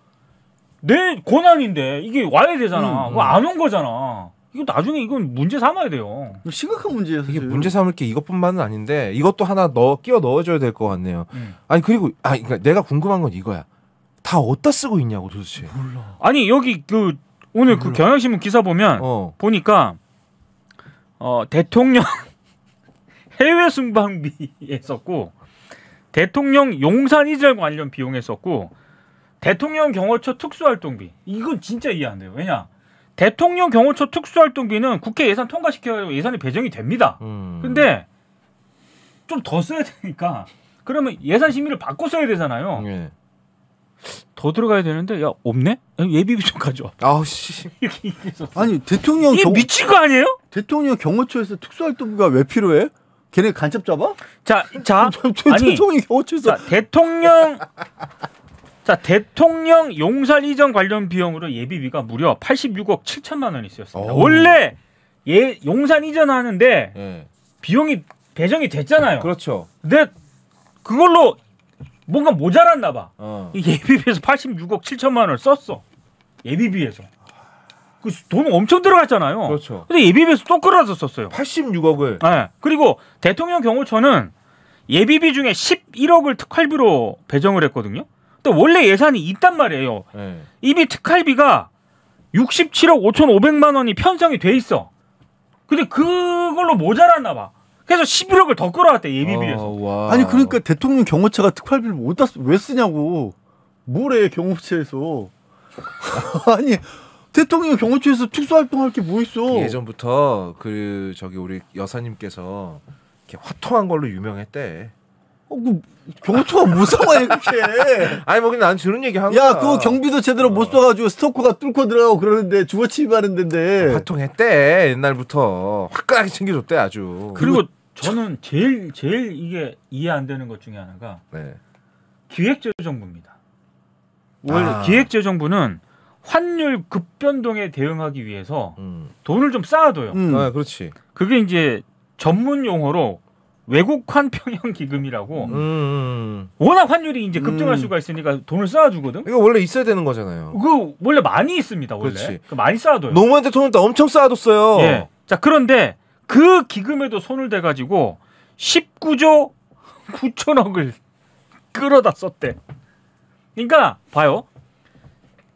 내 권한인데 이게 와야 되잖아. 음, 음. 안온 거잖아. 이거 나중에 이건 문제 삼아야 돼요. 심각한 문제예요. 이게 문제 삼을 게 이것뿐만은 아닌데 이것도 하나 넣어 끼워 넣어줘야 될 것 같네요. 음. 아니 그리고 아 그러니까 내가 궁금한 건 이거야. 다 어디다 쓰고 있냐고 도대체. 몰라. 아니 여기 그 오늘 몰라. 그 음. 경향신문 기사 보면 어. 보니까 어 대통령 해외 순방비에 썼고 대통령 용산 이전 관련 비용에 썼고 대통령 경호처 특수활동비 이건 진짜 이해 안 돼요. 왜냐 대통령 경호처 특수활동비는 국회 예산 통과시켜야 예산이 배정이 됩니다. 음. 근데 좀 더 써야 되니까 그러면 예산 심의를 바꿔 써야 되잖아요. 네. 더 들어가야 되는데 야 없네 예비비 좀가져 아우씨. 이렇게 아니 대통령 이경 미친 거 아니에요? 대통령 경호처에서 특수활동비가 왜 필요해? 걔네 간첩 잡아? 자, 자, 아니, 어쩔 수 자, 대통령 자, 대통령 용산 이전 관련 비용으로 예비비가 무려 86억 7천만 원이 쓰였습니다. 오. 원래 예, 용산 이전하는데 네. 비용이 배정이 됐잖아요. 그렇죠. 근데 그걸로 뭔가 모자랐나 봐. 어. 예비비에서 86억 7천만 원을 썼어. 예비비에서. 그돈 엄청 들어갔잖아요. 그렇죠. 근데 예비비에서 또 끌어졌었어요. 86억을. 네. 그리고 대통령 경호처는 예비비 중에 11억을 특활비로 배정을 했거든요. 근데 원래 예산이 있단 말이에요. 네. 이미 특활비가 67억 5,500만 원이 편성이 돼 있어. 근데 그걸로 모자랐나 봐. 그래서 11억을 더 끌어왔대 예비비에서. 아, 니 그러니까 대통령 경호처가 특활비를 못왜 쓰냐고. 뭐래 경호처에서. 아니 대통령 이 경호처에서 특수 활동할 게 뭐 있어? 예전부터 그 저기 우리 여사님께서 이렇게 화통한 걸로 유명했대. 어, 그 경호처가 뭐 상관이야 게 아니 뭐 그냥 난 들은 얘기 한 거야. 야그 경비도 제대로 못 써가지고 어. 스토커가 뚫고 들어가고 그러는데 주거침입하는 데인데. 화통했대 옛날부터 화끈하게 챙겨줬대 아주. 그리고, 그리고 저는 제일 제일 이게 이해 안 되는 것 중에 하나가 네. 기획재정부입니다. 원래 아. 기획재정부는 환율 급변동에 대응하기 위해서 음. 돈을 좀 쌓아둬요. 음. 아, 그렇지. 그게 이제 전문 용어로 외국환 평형 기금이라고 음, 음, 음. 워낙 환율이 이제 급등할 음. 수가 있으니까 돈을 쌓아주거든. 이거 원래 있어야 되는 거잖아요. 그 원래 많이 있습니다. 원래 그렇지. 그러니까 많이 쌓아둬요. 노무현대 돈을 다 엄청 쌓아뒀어요. 예. 자 그런데 그 기금에도 손을 대가지고 19조 9천억을 끌어다 썼대. 그러니까 봐요.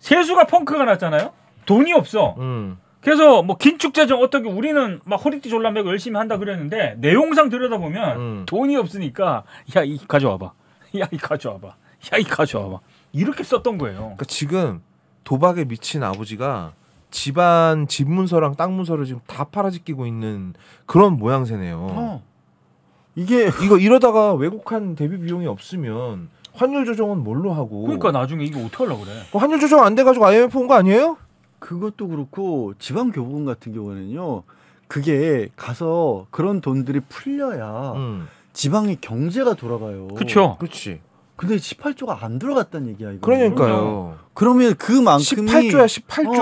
세수가 펑크가 났잖아요. 돈이 없어. 음. 그래서 뭐 긴축재정 어떻게 우리는 막 허리띠 졸라매고 열심히 한다 그랬는데 내용상 들여다보면 음. 돈이 없으니까 야 이 가져와봐. 야 이 가져와봐. 야 이 가져와봐. 이렇게 썼던 거예요. 그러니까 지금 도박에 미친 아버지가 집안 집 문서랑 땅 문서를 지금 다팔아지키고 있는 그런 모양새네요. 어. 이게 이거 이러다가 왜곡한 대비 비용이 없으면 환율 조정은 뭘로 하고 그러니까 나중에 이게 어떻게 하려고 그래? 어, 환율 조정 안돼 가지고 IMF 온 거 아니에요? 그것도 그렇고 지방 교부금 같은 경우는요. 에 그게 가서 그런 돈들이 풀려야 음. 지방의 경제가 돌아가요. 그렇죠. 그렇지. 근데 18조가 안 들어갔다는 얘기야 이거. 그러니까요. 그러면 그만큼이 18조야 18조.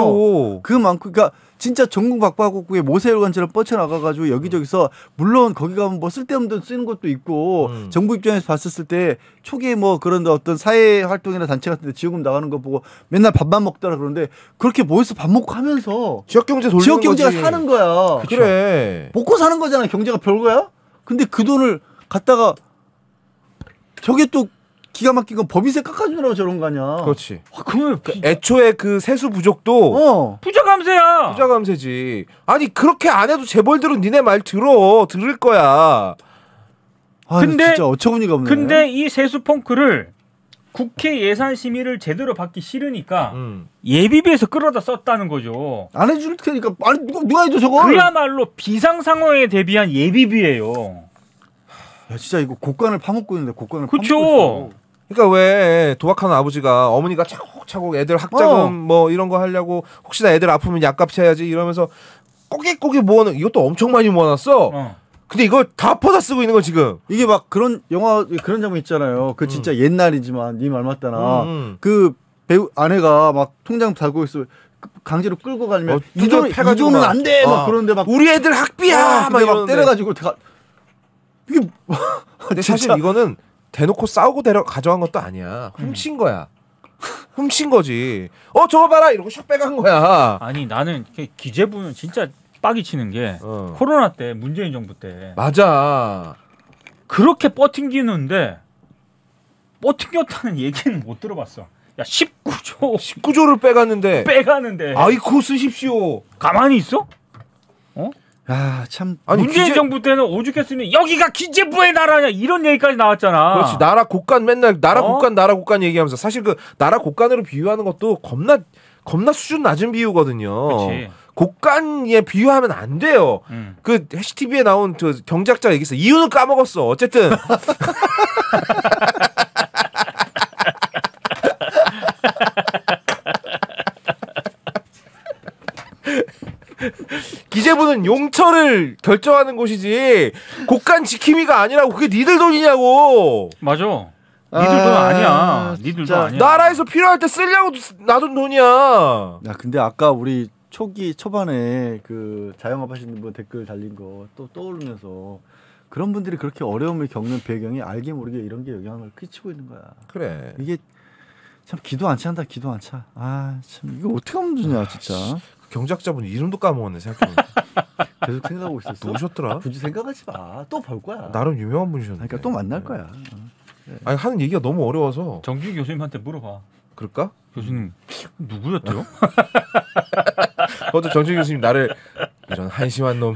어, 그만큼 그러니까 진짜 전국박박국의 모세혈관처럼 뻗쳐나가가지고 여기저기서 물론 거기 가면 뭐 쓸데없는 돈 쓰는 것도 있고 음. 정부 입장에서 봤었을 때 초기에 뭐 그런 어떤 사회 활동이나 단체 같은 데 지원금 나가는 거 보고 맨날 밥만 먹더라 그러는데 그렇게 모여서 밥 먹고 하면서 지역경제 돌리는 지역경제가 거지. 사는 거야. 그쵸. 그래. 먹고 사는 거잖아. 경제가 별거야. 근데 그 돈을 갖다가 저게 또 기가 막힌 건 법인세 깎아주느라고 저런 거 아니야. 그렇지. 아, 그러면 그 애초에 그 세수 부족도 어. 부자 감세야. 부자 감세지. 아니 그렇게 안 해도 재벌들은 니네 말 들어 들을 거야. 아, 근데 진짜 어처구니가 없네. 근데 이 세수 펑크를 국회 예산 심의를 제대로 받기 싫으니까 음. 예비비에서 끌어다 썼다는 거죠. 안 해줄 테니까 아니 누가 해줘 저거. 그야말로 비상 상황에 대비한 예비비예요. 야 진짜 이거 곡간을 파먹고 있는데 곡간을 그쵸? 파먹고 있어. 그러니까 왜 도박하는 아버지가 어머니가 차곡차곡 애들 학자금 어. 뭐 이런 거 하려고 혹시나 애들 아프면 약값 해야지 이러면서 꼬깃꼬깃 모아놓은 이것도 엄청 많이 모아놨어. 어. 근데 이걸 다 퍼다 쓰고 있는 거 지금. 이게 막 그런 영화 그런 장면 있잖아요. 그 음. 진짜 음. 옛날이지만 니 말 맞다나 음. 그 배우 아내가 막 통장 달고 있어. 강제로 끌고 가면 려 어, 이돈가지 돈은 안 돼. 아. 막 그런데 막 우리 애들 학비야. 아, 막, 막 때려가지고 다 이게 근데 사실 이거는 대놓고 싸우고 데려 가져간 것도 아니야. 훔친 음. 거야. 훔친 거지. 어 저거 봐라 이러고 샥 빼간 거야. 아니 나는 기재부는 진짜 빡이 치는 게 어. 코로나 때 문재인 정부 때 맞아. 그렇게 뻗팅기는데 뻗팅겼다는 얘기는 못 들어봤어. 야 19조 19조를 빼갔는데 빼가는데 아이코 쓰십시오. 가만히 있어? 야, 아, 참. 아니, 문재인 기재... 정부 때는 오죽했으면 여기가 기재부의 나라냐 이런 얘기까지 나왔잖아. 그렇지. 나라 국간 맨날 나라 어? 곳간 나라 국간 얘기하면서 사실 그 나라 국간으로 비유하는 것도 겁나 겁나 수준 낮은 비유거든요. 국치간에 비유하면 안 돼요. 음. 그 해시티비에 나온 저 경작자 얘기했어. 이유는 까먹었어. 어쨌든. 기재부는 용처를 결정하는 곳이지 곡간 지킴이가 아니라고 그게 니들 돈이냐고. 맞아. 아, 니들 돈 아, 니야 니들 돈 아니야. 나라에서 필요할 때 쓰려고 놔둔 돈이야. 야, 근데 아까 우리 초기 초반에 그 자영업 하시는 분 댓글 달린 거 또 떠오르면서 그런 분들이 그렇게 어려움을 겪는 배경이 알게 모르게 이런 게 영향을 끼치고 있는 거야. 그래. 이게 참 기도 안 찬다. 기도 안 차. 아, 참 이거 어떻게 하면 되냐, 진짜. 경작자분 이름도 까먹었네 생각해보니까. 계속 생각하고 있었어. 누구셨더라? 아, 굳이 생각하지 마. 또 볼 거야. 나름 유명한 분이셨는 그러니까 또 만날 네. 거야. 네. 아, 아니 하는 얘기가 너무 어려워서. 정규 교수님한테 물어봐. 그럴까? 교수님 음. 누구였죠? 그것도 정준 교수님 나를 이런 한심한 놈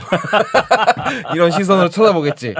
이런 시선으로 쳐다보겠지.